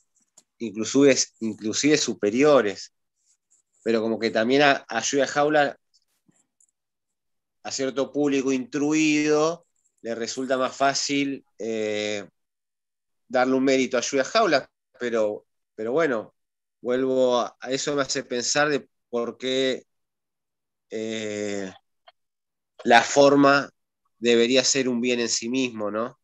inclusive, inclusive superiores, pero como que también a, ayuda a Jaula a cierto público intruido le resulta más fácil eh, darle un mérito a Julia Jaula, pero, pero bueno, vuelvo a eso me hace pensar de porque eh, la forma debería ser un bien en sí mismo, ¿no?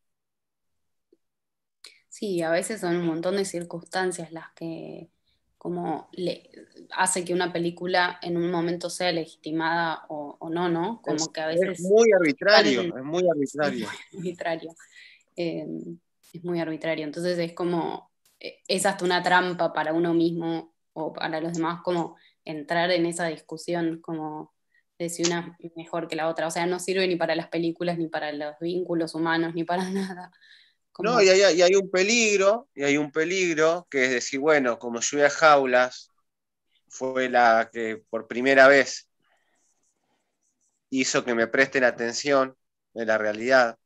Sí, a veces son un montón de circunstancias las que como le hace que una película en un momento sea legitimada o, no, ¿no? Como es, que a veces... Es muy arbitrario, es muy arbitrario. arbitrario. Eh, es muy arbitrario. Entonces es como, eh, es hasta una trampa para uno mismo o para los demás, como entrar en esa discusión como de si una mejor que la otra. O sea, no sirve ni para las películas, ni para los vínculos humanos, ni para nada. No, y hay, hay, un peligro, y hay un peligro que es decir, bueno, como Lluvia Jaulas fue la que por primera vez hizo que me presten atención de la realidad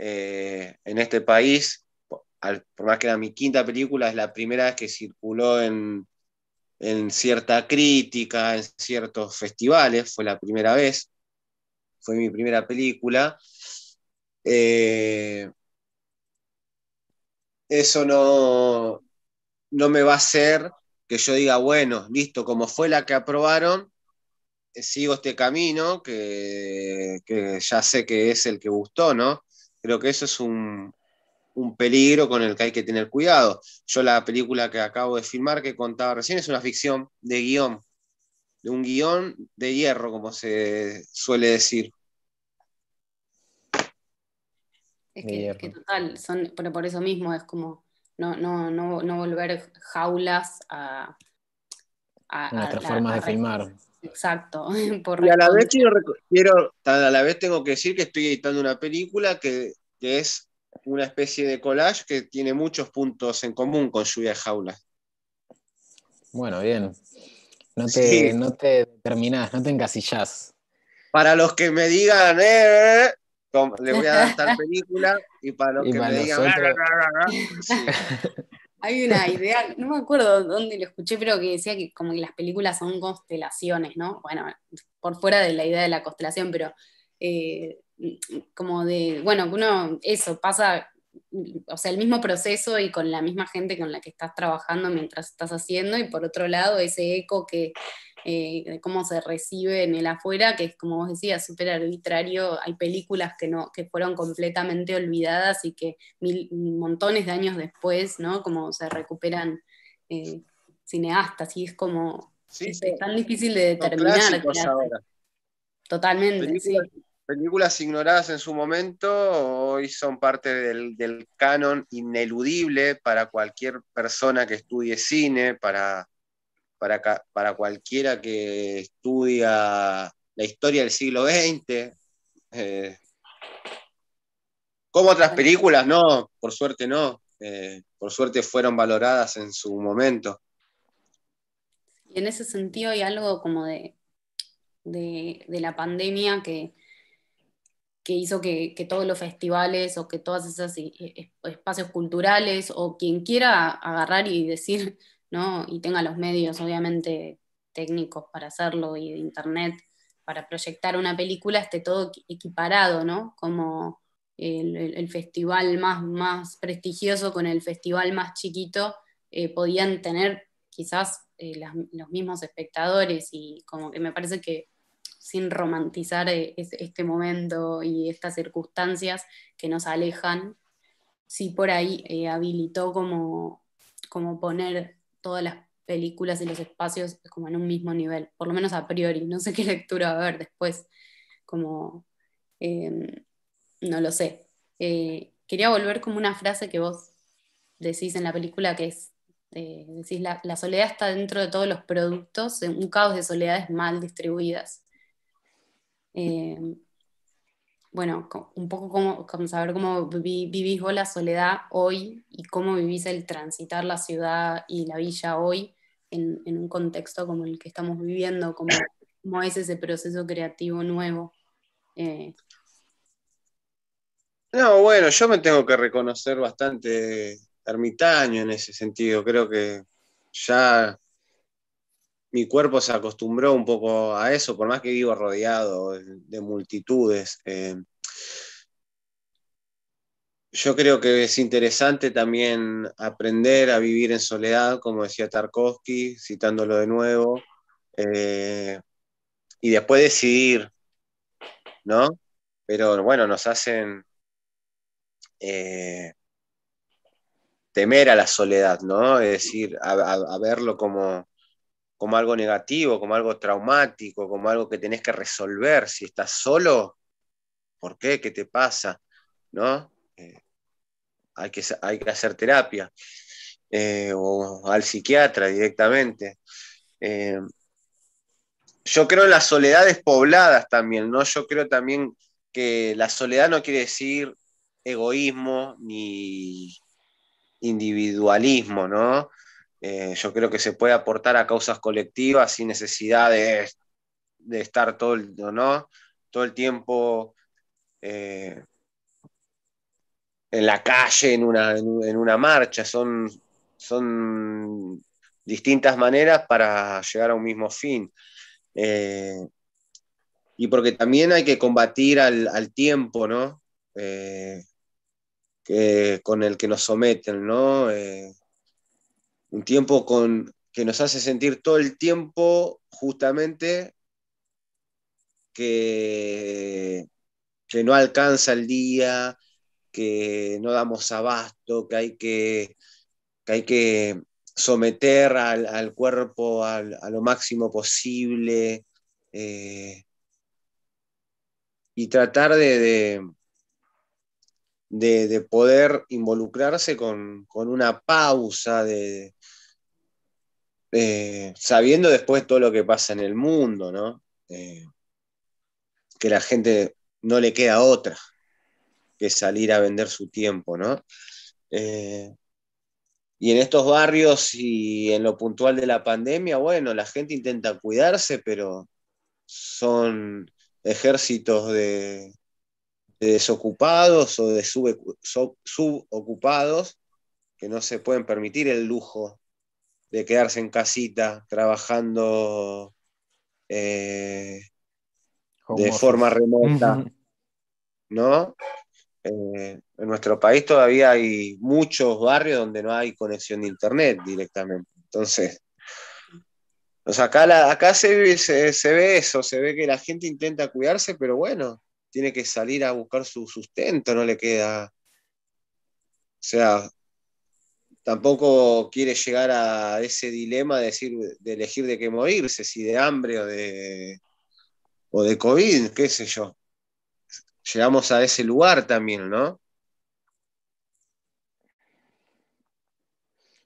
eh, en este país, por más que era mi quinta película, es la primera vez que circuló en, en cierta crítica, en ciertos festivales, fue la primera vez, fue mi primera película. Eh, eso no, no me va a hacer que yo diga, bueno, listo, como fue la que aprobaron, eh, sigo este camino que, que, ya sé que es el que gustó, ¿no? Creo que eso es un, un peligro con el que hay que tener cuidado. Yo la película que acabo de filmar, que contaba recién, es una ficción de guión, de un guión de hierro, como se suele decir. Es que, total, son, pero por eso mismo es como no, no, no, volver jaulas a, a nuestras formas de filmar. Exacto. y a la, vez quiero, quiero, a la vez tengo que decir que estoy editando una película que, que es una especie de collage que tiene muchos puntos en común con Lluvia de Bueno, bien. No te, no te terminás, no te encasillás. Para los que me digan, eh", le voy a dar esta película, y para los que me digan, ah, ah, ah, Hay una idea, no me acuerdo dónde lo escuché, pero que decía que como que las películas son constelaciones, ¿no? Bueno, por fuera de la idea de la constelación, pero eh, como de, bueno, uno, eso, pasa, o sea, el mismo proceso y con la misma gente con la que estás trabajando mientras estás haciendo, y por otro lado, ese eco que, eh, de cómo se recibe en el afuera, que es como vos decías, súper arbitrario, hay películas que, no, que fueron completamente olvidadas y que mil, montones de años después, ¿no? Como se recuperan eh, cineastas, y es como... tan difícil de determinar. Totalmente, sí. Películas ignoradas en su momento hoy son parte del, canon ineludible para cualquier persona que estudie cine, para, para, cualquiera que estudia la historia del siglo XX. Eh, como otras películas, no, por suerte no. Eh, por suerte fueron valoradas en su momento. Y en ese sentido hay algo como de, de la pandemia que que hizo que, todos los festivales o que todos esos eh, eh, espacios culturales o quien quiera agarrar y decir, ¿no? y tenga los medios, obviamente, técnicos para hacerlo y de internet para proyectar una película, esté todo equiparado, ¿no? Como el, festival más, más prestigioso con el festival más chiquito eh, podían tener quizás los mismos espectadores y como que me parece que sin romantizar eh, este momento y estas circunstancias que nos alejan, sí por ahí eh, habilitó como, poner todas las películas y los espacios como en un mismo nivel, por lo menos a priori, no sé qué lectura va a haber después, como, eh, no lo sé. quería volver como una frase que vos decís en la película, que es, decís, la soledad está dentro de todos los productos, un caos de soledades mal distribuidas. Em, bueno, un poco como, saber cómo vivís vos la soledad hoy y cómo vivís el transitar la ciudad y la villa hoy en, un contexto como el que estamos viviendo, como, es ese proceso creativo nuevo. Eh, no, bueno, yo me tengo que reconocer bastante ermitaño en ese sentido. Creo que ya mi cuerpo se acostumbró un poco a eso, por más que vivo rodeado de multitudes. Eh, yo creo que es interesante también aprender a vivir en soledad, como decía Tarkovsky, citándolo de nuevo, eh, y después decidir, ¿no? Pero bueno, nos hacen eh, temer a la soledad, ¿no? Es decir, a verlo como como algo negativo, como algo traumático, como algo que tenés que resolver. Si estás solo, ¿por qué? ¿Qué te pasa? Eh, hay, que, hay que hacer terapia eh, o al psiquiatra directamente. Eh, yo creo en las soledades pobladas también, ¿no? Yo creo también que la soledad no quiere decir egoísmo ni individualismo, ¿no? Eh, yo creo que se puede aportar a causas colectivas sin necesidad de, estar todo el, ¿no? todo el tiempo eh, en la calle, en una, marcha. Son, son distintas maneras para llegar a un mismo fin. Eh, y porque también hay que combatir al, tiempo, ¿no? con el que nos someten, ¿no? un tiempo que nos hace sentir todo el tiempo justamente que, que no alcanza el día, que no damos abasto, que hay que, hay que someter al, cuerpo al, a lo máximo posible eh, y tratar de, de, poder involucrarse con, con una pausa, de, eh, sabiendo después todo lo que pasa en el mundo, ¿no? Eh, que la gente no le queda otra que salir a vender su tiempo, ¿no? Eh, y en estos barrios y en lo puntual de la pandemia, bueno, la gente intenta cuidarse, pero son ejércitos de, desocupados o de subocupados que no se pueden permitir el lujo de quedarse en casita trabajando eh, de forma remota, ¿no? Eh, en nuestro país todavía hay muchos barrios donde no hay conexión de internet directamente. Entonces, acá, se, se, ve eso, se ve que la gente intenta cuidarse, pero bueno, tiene que salir a buscar su sustento, no le queda. O sea, tampoco quiere llegar a ese dilema de, decir, de elegir de qué morirse, si de hambre o de, o de COVID, qué sé yo. Llegamos a ese lugar también, ¿no?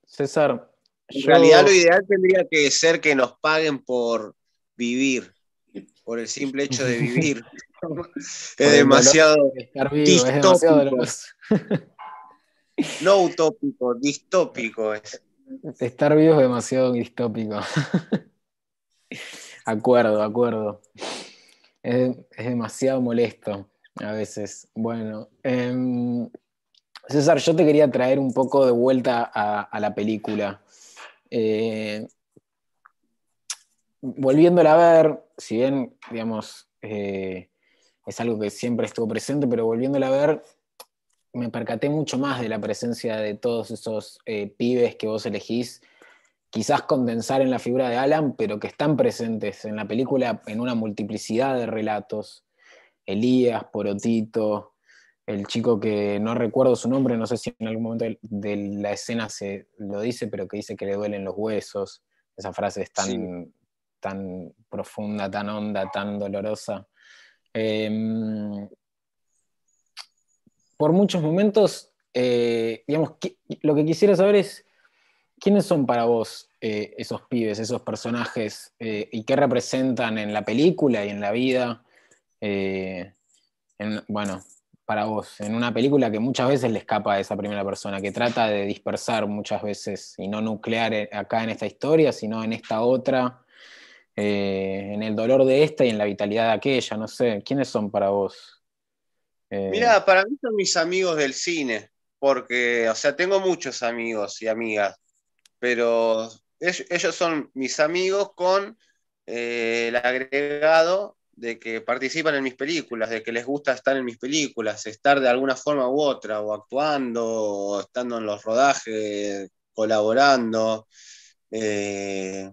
César. En realidad lo ideal tendría que ser que nos paguen por vivir, por el simple hecho de vivir. es, demasiado es demasiado no utópico, distópico es. Estar vivo es demasiado distópico. acuerdo, acuerdo. Es, demasiado molesto a veces. Bueno, em, César, yo te quería traer un poco de vuelta a, la película. Eh, volviéndola a ver, si bien, digamos, eh, es algo que siempre estuvo presente, pero volviéndola a ver, me percaté mucho más de la presencia de todos esos eh, pibes que vos elegís, quizás condensar en la figura de Alan, pero que están presentes en la película en una multiplicidad de relatos. Elías, Porotito, el chico que no recuerdo su nombre, no sé si en algún momento de la escena se lo dice, pero que dice que le duelen los huesos. Esa frase es tan, tan profunda, tan honda, tan dolorosa. Em, por muchos momentos, eh, digamos, lo que quisiera saber es, ¿quiénes son para vos eh, esos pibes, esos personajes, eh, y qué representan en la película y en la vida? bueno, para vos, en una película que muchas veces le escapa a esa primera persona, que trata de dispersar muchas veces y no nuclear acá en esta historia, sino en esta otra, en el dolor de esta y en la vitalidad de aquella, no sé, ¿quiénes son para vos? Eh, Mira, para mí son mis amigos del cine, porque, o sea, tengo muchos amigos y amigas, pero ellos son mis amigos con eh, el agregado de que participan en mis películas, de que les gusta estar en mis películas, estar de alguna forma u otra, o actuando, o estando en los rodajes, colaborando. Eh,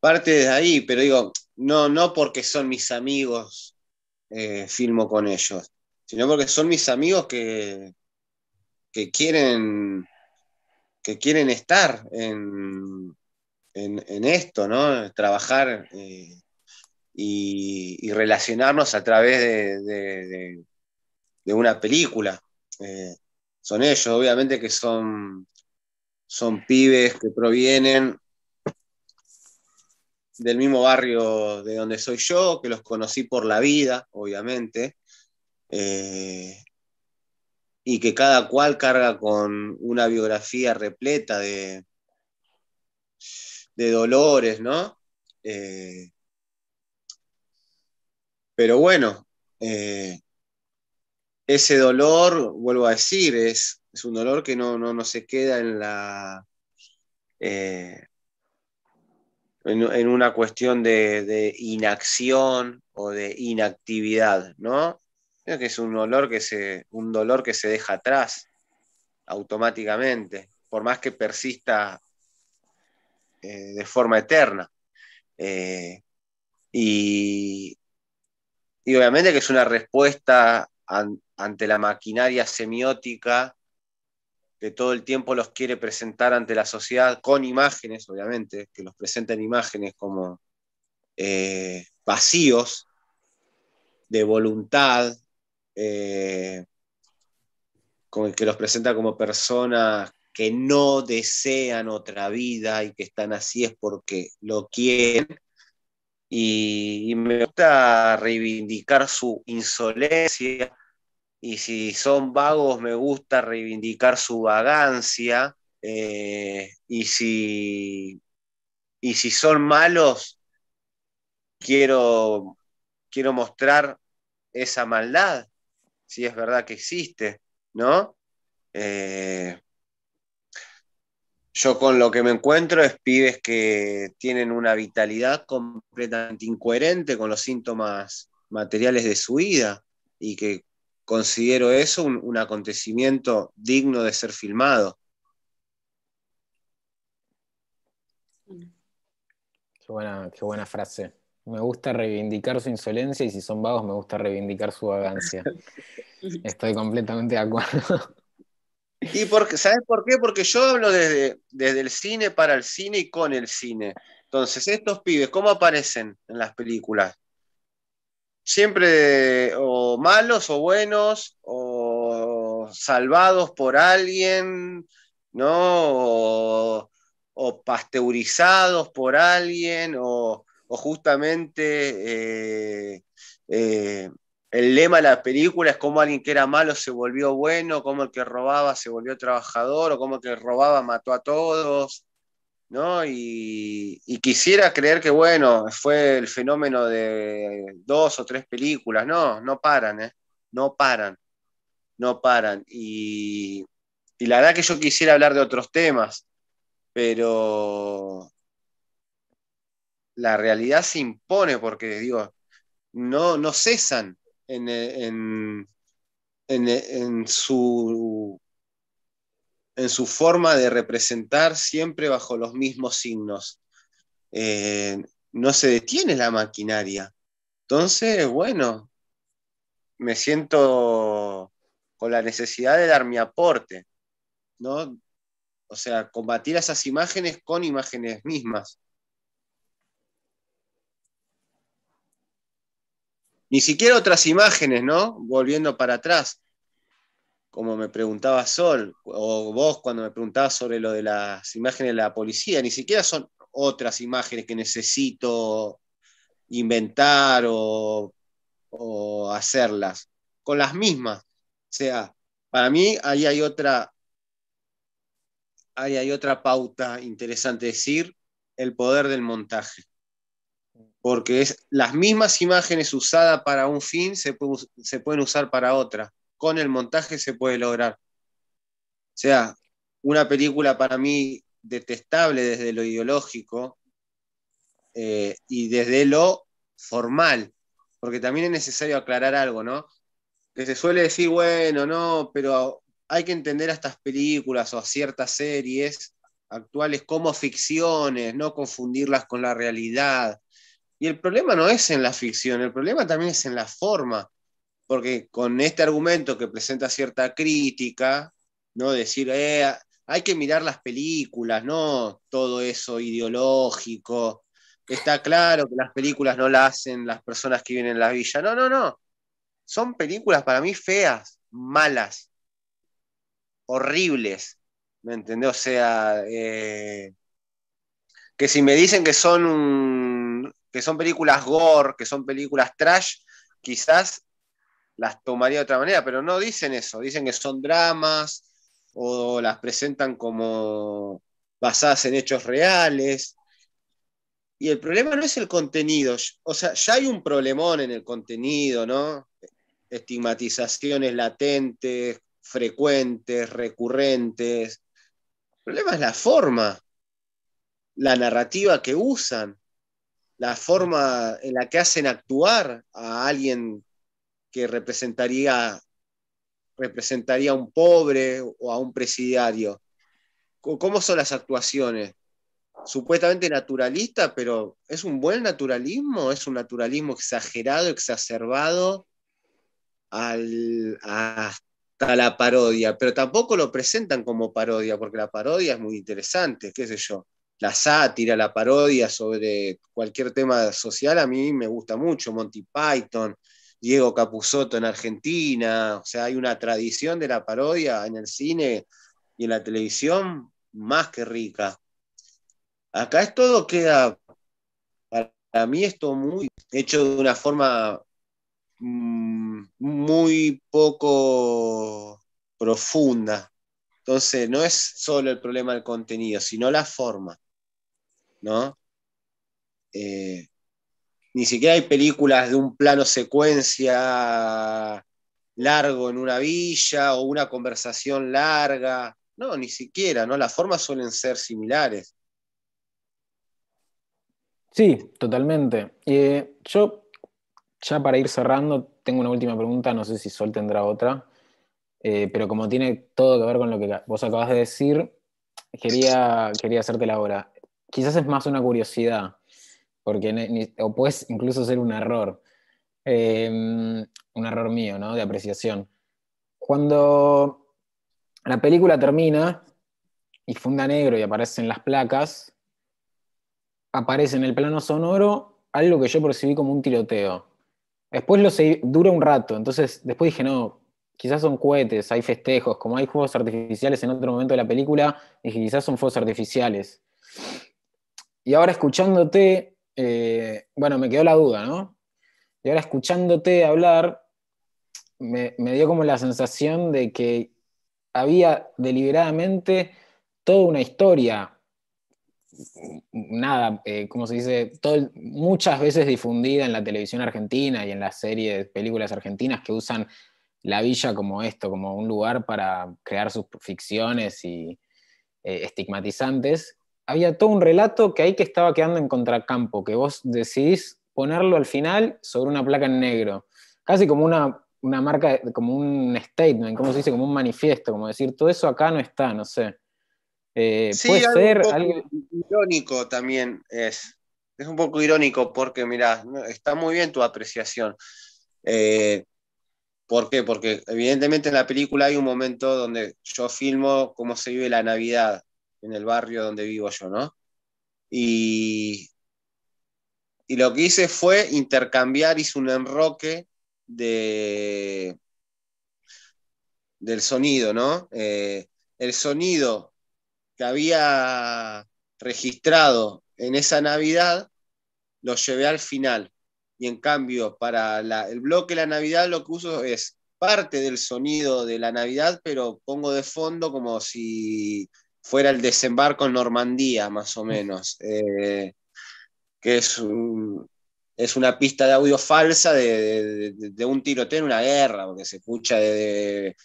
parte de ahí, pero digo, no, no porque son mis amigos eh, filmo con ellos, sino porque son mis amigos que, que quieren que quieren estar en, esto, ¿no? Trabajar eh, y, relacionarnos a través de, una película. Eh, son ellos, obviamente que son, son pibes que provienen del mismo barrio de donde soy yo, que los conocí por la vida, obviamente, eh, y que cada cual carga con una biografía repleta de, de dolores, ¿no? Eh, pero bueno, eh, ese dolor, vuelvo a decir, es, es un dolor que no, no, se queda en la en, una cuestión de, inacción o de inactividad, ¿no? que es un dolor que se, un dolor que se deja atrás automáticamente, por más que persista eh, de forma eterna. Eh, y, obviamente que es una respuesta ante la maquinaria semiótica que todo el tiempo los quiere presentar ante la sociedad con imágenes, obviamente, que los presenta imágenes como eh, vacíos de voluntad, eh, con que los presenta como personas que no desean otra vida y que están así es porque lo quieren. y me gusta reivindicar su insolencia, y si son vagos me gusta reivindicar su vagancia, eh, y, si, y si son malos, quiero, quiero mostrar esa maldad, si es verdad que existe, ¿no? Eh, yo con lo que me encuentro es pibes que tienen una vitalidad completamente incoherente con los síntomas materiales de su vida y que considero eso un, acontecimiento digno de ser filmado. Qué buena, frase. Me gusta reivindicar su insolencia y si son vagos me gusta reivindicar su vagancia. Estoy completamente de acuerdo. ¿Y porque sabes por qué? Porque yo hablo desde, desde el cine para el cine y con el cine. Entonces, estos pibes, ¿cómo aparecen en las películas? siempre o malos o buenos o salvados por alguien, ¿no? O, pasteurizados por alguien o, justamente eh, eh, el lema de la película es cómo alguien que era malo se volvió bueno, cómo el que robaba se volvió trabajador o cómo el que robaba mató a todos. ¿no? Y, quisiera creer que, bueno, fue el fenómeno de dos o tres películas, no, no paran, ¿eh? No paran, no paran. Y, la verdad que yo quisiera hablar de otros temas, pero la realidad se impone porque, digo, no, no cesan en su en su forma de representar siempre bajo los mismos signos. Eh, no se detiene la maquinaria. Entonces, bueno, me siento con la necesidad de dar mi aporte, ¿no? O sea, combatir esas imágenes con imágenes mismas. Ni siquiera otras imágenes, ¿no? Volviendo para atrás como me preguntaba Sol, o vos cuando me preguntabas sobre lo de las imágenes de la policía, ni siquiera son otras imágenes que necesito inventar o, hacerlas, con las mismas. O sea, para mí ahí hay otra, hay otra pauta interesante decir, el poder del montaje porque las mismas imágenes usadas para un fin se, pueden usar para otra con el montaje se puede lograr. O sea, una película para mí detestable desde lo ideológico eh, y desde lo formal, porque también es necesario aclarar algo, ¿no? Que se suele decir, bueno, no, pero hay que entender a estas películas o a ciertas series actuales como ficciones, no confundirlas con la realidad. Y el problema no es en la ficción, el problema también es en la forma porque con este argumento que presenta cierta crítica, ¿no? Decir, eh, hay que mirar las películas, ¿no? Todo eso ideológico. Está claro que las películas no las hacen las personas que vienen en la villa. No, no, no. Son películas para mí feas, malas, horribles. ¿Me entendés? O sea, eh, que si me dicen que son, que son películas gore, que son películas trash, quizás las tomaría de otra manera, pero no dicen eso, dicen que son dramas o las presentan como basadas en hechos reales. Y el problema no es el contenido, o sea, ya hay un problemón en el contenido, ¿no? Estigmatizaciones latentes, frecuentes, recurrentes. El problema es la forma, la narrativa que usan, la forma en la que hacen actuar a alguien que representaría, representaría a un pobre o a un presidiario. ¿Cómo son las actuaciones? Supuestamente naturalista, pero ¿es un buen naturalismo? ¿Es un naturalismo exagerado, exacerbado al, hasta la parodia? Pero tampoco lo presentan como parodia, porque la parodia es muy interesante, qué sé yo la sátira, la parodia sobre cualquier tema social, a mí me gusta mucho, Monty Python, Diego Capusotto en Argentina, o sea, hay una tradición de la parodia en el cine y en la televisión más que rica. Acá es todo queda, para mí esto muy hecho de una forma mm, muy poco profunda. Entonces, no es solo el problema del contenido, sino la forma, ¿no? Eh, ni siquiera hay películas de un plano secuencia largo en una villa o una conversación larga. No, ni siquiera, ¿no? Las formas suelen ser similares. Sí, totalmente. Eh, yo, ya para ir cerrando, tengo una última pregunta, no sé si Sol tendrá otra, eh, pero como tiene todo que ver con lo que vos acabas de decir, quería, quería hacértela ahora. Quizás es más una curiosidad, porque o puedes incluso ser un error, em, un error mío, ¿no? De apreciación. Cuando la película termina y funda negro y aparecen las placas, aparece en el plano sonoro algo que yo percibí como un tiroteo. Después lo seguí, dura un rato, entonces después dije, no, quizás son cohetes, hay festejos, como hay juegos artificiales en otro momento de la película, dije, quizás son fuegos artificiales. Y ahora escuchándote, eh, bueno, me quedó la duda, ¿no? Y ahora escuchándote hablar, me, dio como la sensación de que había deliberadamente toda una historia nada, eh, como se dice? muchas veces difundida en la televisión argentina y en las series, películas argentinas que usan la villa como esto, como un lugar para crear sus ficciones y eh, estigmatizantes había todo un relato que ahí que estaba quedando en contracampo, que vos decidís ponerlo al final sobre una placa en negro, casi como una, marca, como un statement, como se dice, como un manifiesto, como decir, todo eso acá no está, no sé. Eh, puede ser algo... Irónico también es. Es un poco irónico porque, mirá, está muy bien tu apreciación. Eh, ¿Por qué? Porque evidentemente en la película hay un momento donde yo filmo cómo se vive la Navidad en el barrio donde vivo yo, ¿no? Y, lo que hice fue intercambiar, hice un enroque de, del sonido, ¿no? Eh, el sonido que había registrado en esa Navidad lo llevé al final. Y en cambio, para el bloque la Navidad lo que uso es parte del sonido de la Navidad, pero pongo de fondo como si fuera el desembarco en Normandía, más o menos, eh, que es, es una pista de audio falsa de, un tiroteo en una guerra, porque se escucha de,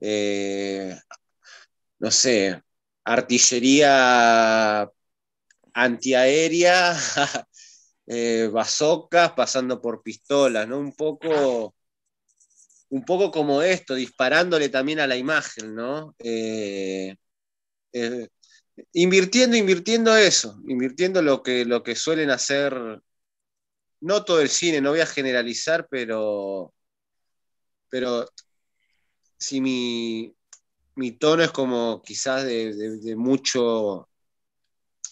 eh, no sé, artillería antiaérea, eh, pasando por pistolas, ¿no? Un poco, un poco como esto, disparándole también a la imagen, ¿no? Eh, eh, invirtiendo, invirtiendo eso, invirtiendo lo que, lo que suelen hacer, no todo el cine, no voy a generalizar, pero, pero si mi, mi tono es como quizás de, mucho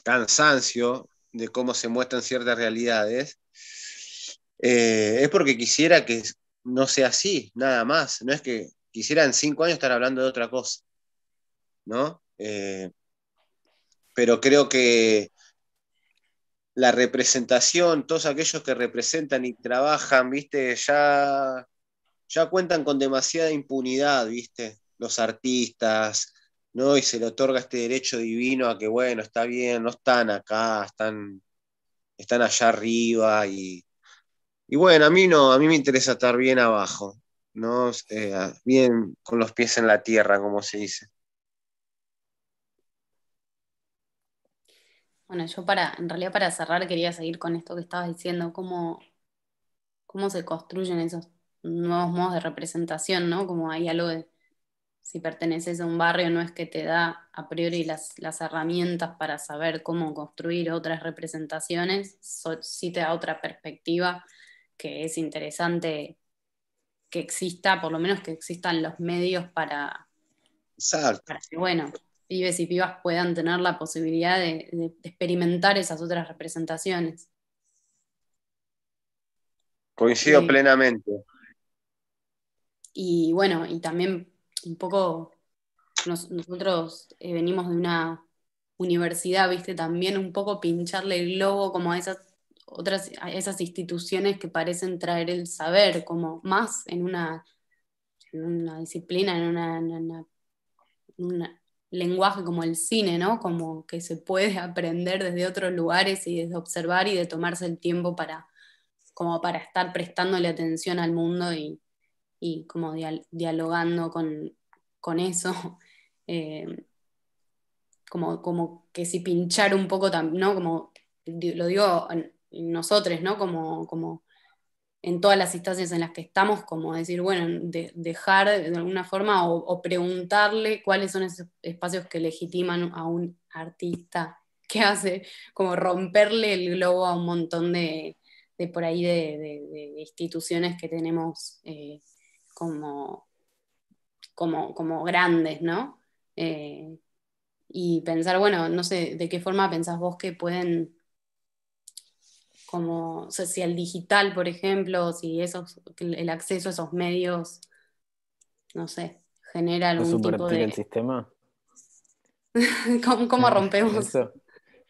cansancio de cómo se muestran ciertas realidades, eh, es porque quisiera que no sea así, nada más. No es que quisiera en cinco años estar hablando de otra cosa, ¿no? Eh, pero creo que la representación, todos aquellos que representan y trabajan, viste, ya, ya cuentan con demasiada impunidad, viste, los artistas, ¿no? Y se le otorga este derecho divino a que, bueno, está bien, no están acá, están, están allá arriba y, bueno, a mí no, a mí me interesa estar bien abajo, ¿no? Eh, bien con los pies en la tierra, como se dice. Bueno, yo para, en realidad para cerrar quería seguir con esto que estabas diciendo, cómo, cómo se construyen esos nuevos modos de representación, ¿no? Como hay algo de si perteneces a un barrio no es que te da a priori las, herramientas para saber cómo construir otras representaciones, sí te da otra perspectiva que es interesante que exista, por lo menos que existan los medios para, Exacto. que, bueno, pibes y pibas puedan tener la posibilidad de, experimentar esas otras representaciones. Coincido plenamente. Y bueno, y también un poco nosotros eh, venimos de una universidad, viste, también un poco pincharle el globo como a esas otras, esas instituciones que parecen traer el saber, como más en una, una disciplina, en en una lenguaje como el cine, ¿no? Como que se puede aprender desde otros lugares y desde observar y de tomarse el tiempo para, como para estar prestándole atención al mundo y, como dialogando con, eso. Eh, como, como que si pinchar un poco, ¿no? Como lo digo nosotros, ¿no? Como, como en todas las instancias en las que estamos, como decir, bueno, dejar de alguna forma o, preguntarle cuáles son esos espacios que legitiman a un artista que hace como romperle el globo a un montón de, por ahí de, instituciones que tenemos eh, como, como, como, grandes, ¿no? Eh, y pensar, bueno, no sé, ¿de qué forma pensás vos que pueden como si el digital, por ejemplo, si el acceso a esos medios, no sé, genera algún tipo de... el sistema? ¿Cómo, ah, rompemos? Eso.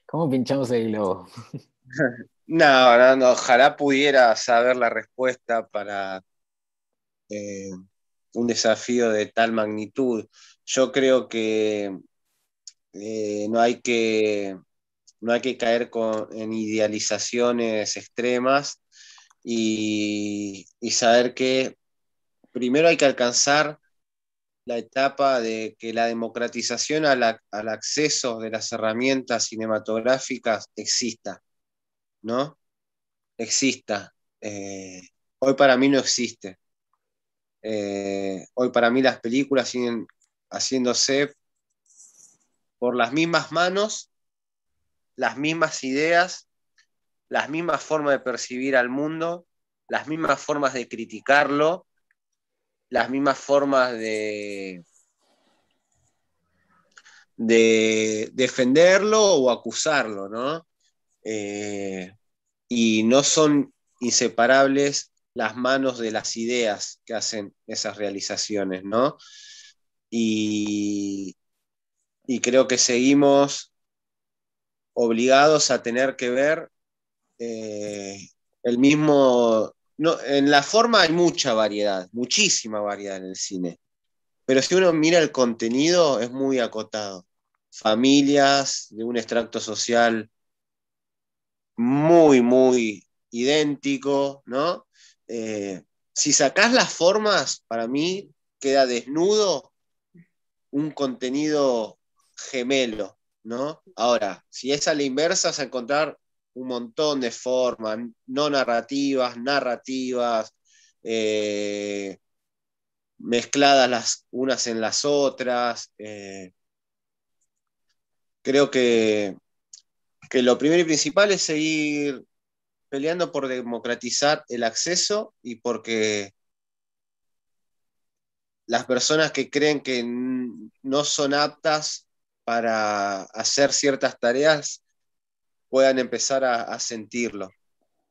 ¿Cómo pinchamos el globo? no, no, ojalá pudiera saber la respuesta para eh, un desafío de tal magnitud. Yo creo que eh, no hay que no hay que caer con, en idealizaciones extremas y, saber que primero hay que alcanzar la etapa de que la democratización al acceso de las herramientas cinematográficas exista, ¿no? Exista. Eh, hoy para mí no existe. Eh, hoy para mí las películas siguen haciéndose por las mismas manos las mismas ideas, las mismas formas de percibir al mundo, las mismas formas de criticarlo, las mismas formas de, defenderlo o acusarlo, ¿no? Eh, y no son inseparables las manos de las ideas que hacen esas realizaciones, ¿no? y creo que seguimos obligados a tener que ver eh, el mismo... en la forma hay mucha variedad, muchísima variedad en el cine, pero si uno mira el contenido es muy acotado. Familias de un extracto social muy, muy idéntico, ¿no? Eh, si sacás las formas, para mí queda desnudo un contenido gemelo, ¿no? Ahora, si es a la inversa, vas a encontrar un montón de formas, no narrativas, narrativas, eh, mezcladas las unas en las otras. Eh. Creo que, que lo primero y principal es seguir peleando por democratizar el acceso y porque las personas que creen que no son aptas para hacer ciertas tareas puedan empezar a, sentirlo.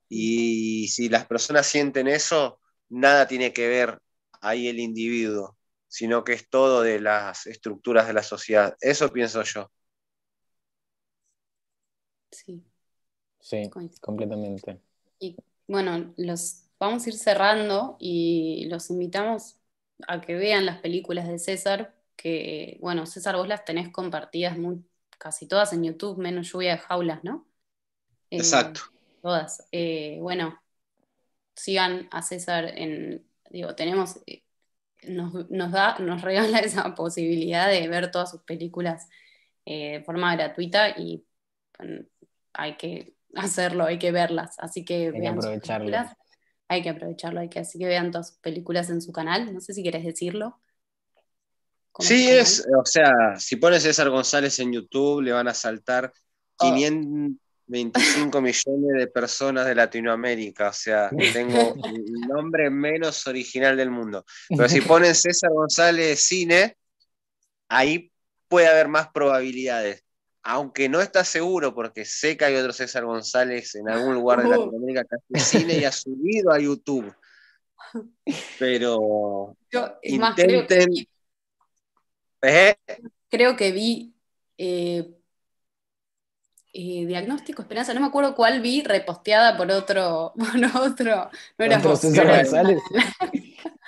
Y si las personas sienten eso, nada tiene que ver ahí el individuo, sino que es todo de las estructuras de la sociedad. Eso pienso yo. Sí. Sí, completamente. Y bueno, los vamos a ir cerrando y los invitamos a que vean las películas de César que, bueno, César, vos las tenés compartidas muy, casi todas en YouTube, menos lluvia de jaulas, ¿no? Eh, Exacto. Todas. Eh, bueno, sigan a César en, digo, tenemos, eh, nos, da, nos regala esa posibilidad de ver todas sus películas de forma gratuita y mm, hay que hacerlo, hay que verlas, así que... Hay que Hay que aprovecharlo, hay que, así que vean todas sus películas en su canal, no sé si quieres decirlo. Sí, es, o sea, si pones César González en YouTube, le van a saltar 525 ah. millones de personas de Latinoamérica. O sea, tengo el nombre menos original del mundo. Pero si pones César González cine, ahí puede haber más probabilidades. Aunque no está seguro, porque sé que hay otro César González en algún lugar de uh. Latinoamérica que hace cine y ha subido a YouTube. Pero intenten. Creo que vi eh, eh, Diagnóstico Esperanza, no me acuerdo cuál vi, reposteada por otro, por otro, no era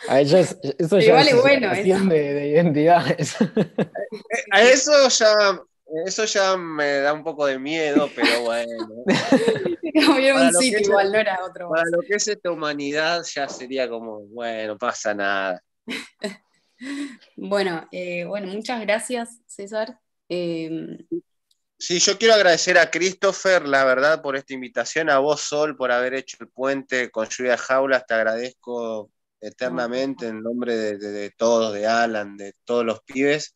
A eso ya es bueno, De, de identidades. Eh, a eso ya, eso ya me da un poco de miedo, pero bueno. Para lo que es esta humanidad ya sería como, bueno, pasa nada. Bueno, eh, bueno, muchas gracias, César. Em, sí, yo quiero agradecer a Christopher, la verdad, por esta invitación, a vos, Sol, por haber hecho el puente con Lluvia Jaulas, te agradezco eternamente en nombre de, todos, de Alan, de todos los pibes.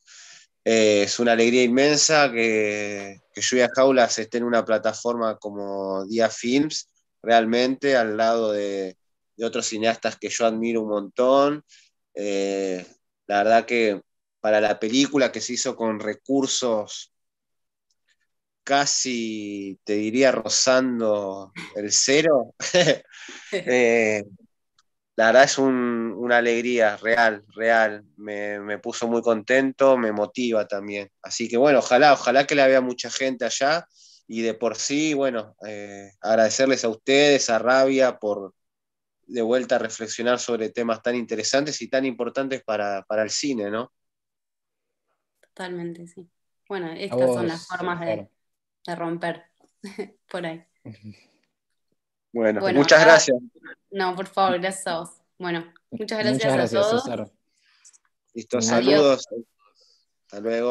Eh, es una alegría inmensa que, que Lluvia Jaulas esté en una plataforma como Día Films, realmente al lado de, otros cineastas que yo admiro un montón. Eh, la verdad que para la película que se hizo con recursos casi, te diría, rozando el cero, eh, la verdad es una alegría real, real. Me, puso muy contento, me motiva también. Así que bueno, ojalá, ojalá que la vea mucha gente allá. Y de por sí, bueno, eh, agradecerles a ustedes, a Rabia, por, de vuelta a reflexionar sobre temas tan interesantes y tan importantes para, el cine, ¿no? Totalmente, sí. Bueno, estas son las formas de, romper por ahí. Bueno, muchas gracias. No, por favor, gracias a vos. Bueno, muchas gracias, a todos. César. Listo, saludos. Hasta luego.